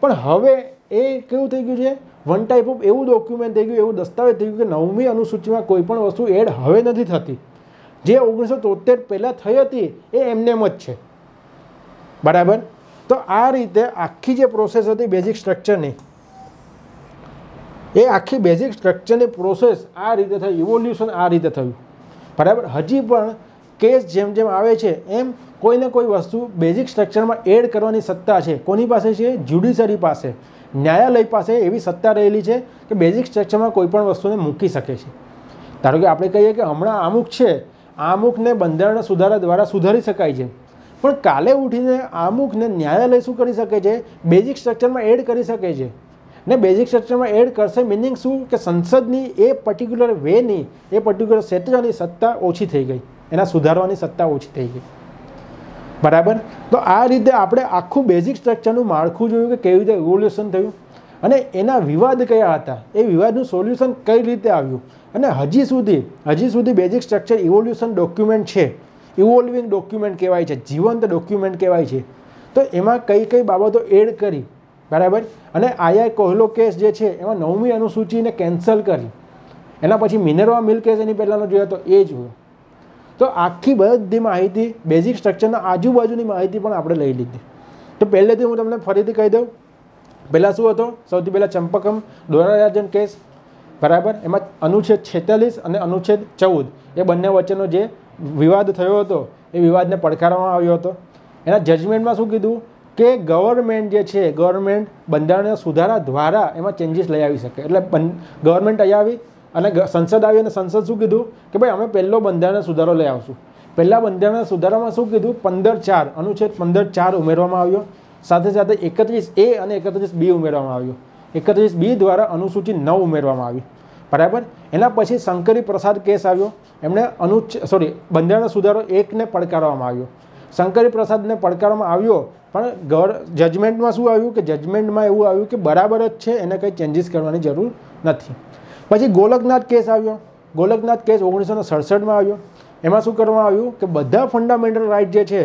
A: પણ હવે એ કેવું થઈ ગયું છે વન ટાઈપ ઓફ એવું ડોક્યુમેન્ટ થઈ ગયું એવું દસ્તાવેજ થઈ ગયું કે નવમી અનુસૂચિમાં કોઈ પણ વસ્તુ એડ હવે નથી થતી જે ઓગણીસો તોતેર પહેલાં થઈ હતી એ એમનેમ જ છે બરાબર તો આ રીતે આખી જે પ્રોસેસ હતી બેઝિક સ્ટ્રક્ચરની એ આખી બેઝિક સ્ટ્રક્ચરની પ્રોસેસ આ રીતે થઈ ઇવોલ્યુશન આ રીતે થયું બરાબર હજી પણ કેસ જેમ જેમ આવે છે એમ કોઈને કોઈ વસ્તુ બેઝિક સ્ટ્રક્ચરમાં એડ કરવાની સત્તા છે કોની પાસે છે જ્યુડિશરી પાસે ન્યાયાલય પાસે એવી સત્તા રહેલી છે કે બેઝિક સ્ટ્રક્ચરમાં કોઈપણ વસ્તુને મૂકી શકે છે ધારો કે આપણે કહીએ કે હમણાં અમુક છે આ અમુકને બંધારણ સુધારા દ્વારા સુધારી શકાય છે પણ કાલે ઉઠીને અમુકને ન્યાયાલય શું કરી શકે છે બેઝિક સ્ટ્રક્ચરમાં એડ કરી શકે છે ને બેઝિક સ્ટ્રક્ચરમાં એડ કરશે મિનિંગ શું કે સંસદની એ પર્ટિક્યુલર વેની એ પર્ટિક્યુલર ક્ષેત્રની સત્તા ઓછી થઈ ગઈ એના સુધારવાની સત્તા ઓછી થઈ ગઈ બરાબર તો આ રીતે આપણે આખું બેઝિક સ્ટ્રક્ચરનું માળખું જોયું કે કેવી રીતે રિવોલ્યુશન થયું અને એના વિવાદ કયા હતા એ વિવાદનું સોલ્યુશન કઈ રીતે આવ્યું અને હજી સુધી હજી સુધી બેઝિક સ્ટ્રક્ચર ઇવોલ્યુશન ડોક્યુમેન્ટ છે ઇવોલ્વિંગ ડોક્યુમેન્ટ કહેવાય છે જીવંત ડોક્યુમેન્ટ કહેવાય છે તો એમાં કઈ કઈ બાબતો એડ કરી બરાબર અને આઈઆઈ કોહલો કેસ જે છે એમાં નવમી અનુસૂચિને કેન્સલ કરી એના પછી મિનરવા મિલ કેસ એની પહેલાંનો જોયો તો એ જ હોય તો આખી બધી માહિતી બેઝિક સ્ટ્રક્ચરના આજુબાજુની માહિતી પણ આપણે લઈ લીધી તો પહેલેથી હું તમને ફરીથી કહી દઉં પહેલાં શું હતો સૌથી પહેલાં ચંપકમ દોરારાજન કેસ બરાબર એમાં અનુચ્છેદ છેતાલીસ અને અનુચ્છેદ ચૌદ એ બંને વચ્ચેનો જે વિવાદ થયો હતો એ વિવાદને પડકારવામાં આવ્યો હતો એના જજમેન્ટમાં શું કીધું કે ગવર્મેન્ટ જે છે ગવર્મેન્ટ બંધારણના સુધારા દ્વારા એમાં ચેન્જીસ લઈ આવી શકે એટલે ગવર્મેન્ટ અહીં આવી અને સંસદ આવી અને સંસદ શું કીધું કે ભાઈ અમે પહેલો બંધારણ સુધારો લઈ આવશું પહેલાં બંધારણ સુધારામાં શું કીધું પંદર ચાર અનુચ્છેદ પંદર ચાર ઉમેરવામાં આવ્યો સાથે સાથે એકત્રીસ એ અને એકત્રીસ બી ઉમેરવામાં આવ્યો એકત્રીસ બી દ્વારા અનુસૂચિ નવ ઉમેરવામાં આવી બરાબર એના પછી શંકરી પ્રસાદ કેસ આવ્યો એમણે અનુ સોરી બંધારણ સુધારો એકને પડકારવામાં આવ્યો શંકરી પ્રસાદને પડકારવામાં આવ્યો પણ ગવર જજમેન્ટમાં શું આવ્યું કે જજમેન્ટમાં એવું આવ્યું કે બરાબર જ છે એને કંઈ ચેન્જીસ કરવાની જરૂર નથી પછી ગોલકનાથ કેસ આવ્યો ગોલકનાથ કેસ ઓગણીસો સડસઠમાં આવ્યો એમાં શું કરવામાં આવ્યું કે બધા ફંડામેન્ટલ રાઇટ જે છે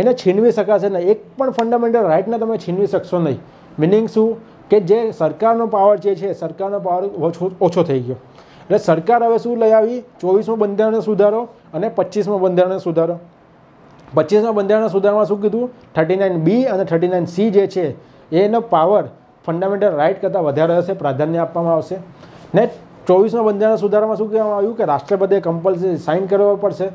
A: એને છીનવી શકાશે નહીં એક પણ ફંડામેન્ટલ રાઇટને તમે છીનવી શકશો નહીં મિનિંગ શું કે જે સરકારનો પાવર જે છે સરકારનો પાવર ઓછો ઓછો થઈ ગયો એટલે સરકાર હવે શું લઈ આવી ચોવીસમાં બંધારણ સુધારો અને પચીસમાં બંધારણનો સુધારો પચીસમાં બંધારણના સુધારામાં શું કીધું થર્ટી નાઇન બી અને થર્ટી નાઇન સી જે છે એનો પાવર ફંડામેન્ટલ રાઇટ કરતાં વધારે હશે પ્રાધાન્ય આપવામાં આવશે ને ચોવીસમાં બંધારણ સુધારામાં શું કહેવામાં આવ્યું કે રાષ્ટ્રપતિએ કમ્પલસરી સાઇન કરવો પડશે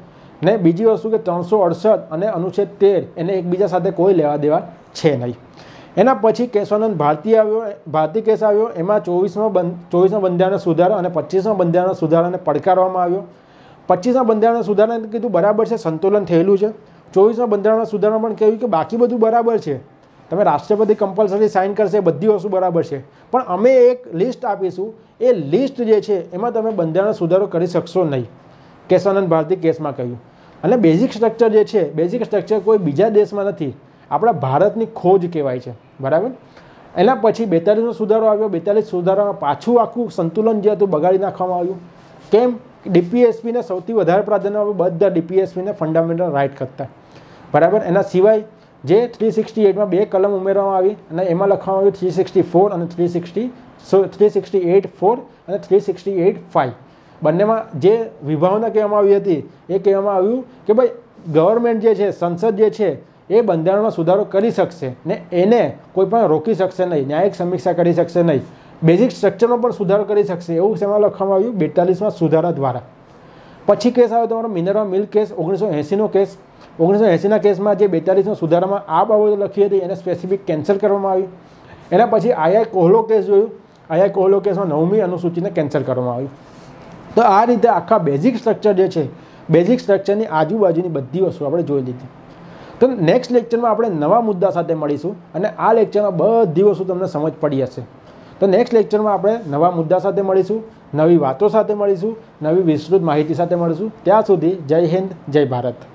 A: ને બીજી વસ્તુ કે ત્રણસો અડસઠ અને અનુચ્છેદ તેર એને એકબીજા સાથે કોઈ લેવા દેવા છે નહીં એના પછી કેશવાનંદ ભારતી આવ્યો ભારતી કેસ આવ્યો એમાં ચોવીસમાં બંધ ચોવીસમાં બંધારણ સુધારો અને પચીસમાં બંધારણ સુધારાને પડકારવામાં આવ્યો પચીસમાં બંધારણ સુધારાને કીધું બરાબર છે સંતુલન થયેલું છે ચોવીસમાં બંધારણ સુધારણા પણ કહ્યું કે બાકી બધું બરાબર છે તમે રાષ્ટ્રપતિ કમ્પલસરી સાઇન કરશે બધી વસ્તુ બરાબર છે પણ અમે એક લિસ્ટ આપીશું એ લિસ્ટ જે છે એમાં તમે બંધારણનો સુધારો કરી શકશો નહીં કેશાનંદ ભારતી કેસમાં કહ્યું અને બેઝિક સ્ટ્રક્ચર જે છે બેઝિક સ્ટ્રક્ચર કોઈ બીજા દેશમાં નથી આપણા ભારતની ખોજ કહેવાય છે બરાબર એના પછી બેતાલીસનો સુધારો આવ્યો બેતાલીસ સુધારામાં પાછું આખું સંતુલન જે હતું બગાડી નાખવામાં આવ્યું કેમ ડીપીએસપીને સૌથી વધારે પ્રાધાન્ય આપ્યું બધા ડીપીએસપીને ફંડામેન્ટલ રાઇટ કરતા બરાબર એના સિવાય જે થ્રી સિક્સટી એટમાં બે કલમ ઉમેરવામાં આવી અને એમાં લખવામાં આવ્યું થ્રી સિક્સટી ફોર અને three sixty so three sixty eight four અને થ્રી સિક્સટી એટ ફાઇવ બંનેમાં જે વિભાવના કહેવામાં આવી હતી એ કહેવામાં આવ્યું કે ભાઈ ગવર્મેન્ટ જે છે સંસદ જે છે એ બંધારણમાં સુધારો કરી શકશે ને એને કોઈ પણ રોકી શકશે નહીં ન્યાયિક સમીક્ષા કરી શકશે નહીં બેઝિક સ્ટ્રક્ચરનો પણ સુધારો કરી શકશે એવું શેમાં લખવામાં આવ્યું બેતાલીસમાં સુધારા દ્વારા પછી કેસ આવ્યો તમારો મિનરવા મિલ્ક કેસ ઓગણીસો એંસીનો કેસ ઓગણીસો એંસીના કેસમાં જે બેતાલીસમાં સુધારામાં આ બાબતો લખી હતી એને સ્પેસિફિક કેન્સલ કરવામાં આવી એના પછી આઈઆઈ કોહલો કેસ જોયું આઈઆઈ કોહલો કેસમાં નવમી અનુસૂચિને કેન્સલ કરવામાં આવી તો આ રીતે આખા બેઝિક સ્ટ્રક્ચર જે છે બેઝિક સ્ટ્રક્ચરની આજુબાજુની બધી વસ્તુ આપણે જોઈ લીધી તો નેક્સ્ટ લેક્ચરમાં આપણે નવા મુદ્દા સાથે મળીશું અને આ લેક્ચરમાં બધી વસ્તુ તમને સમજ પડી હશે તો નેક્સ્ટ લેક્ચરમાં આપણે નવા મુદ્દા સાથે મળીશું નવી વાતો સાથે મળીશું નવી વિસ્તૃત માહિતી સાથે મળીશું ત્યાં સુધી જય હિન્દ જય ભારત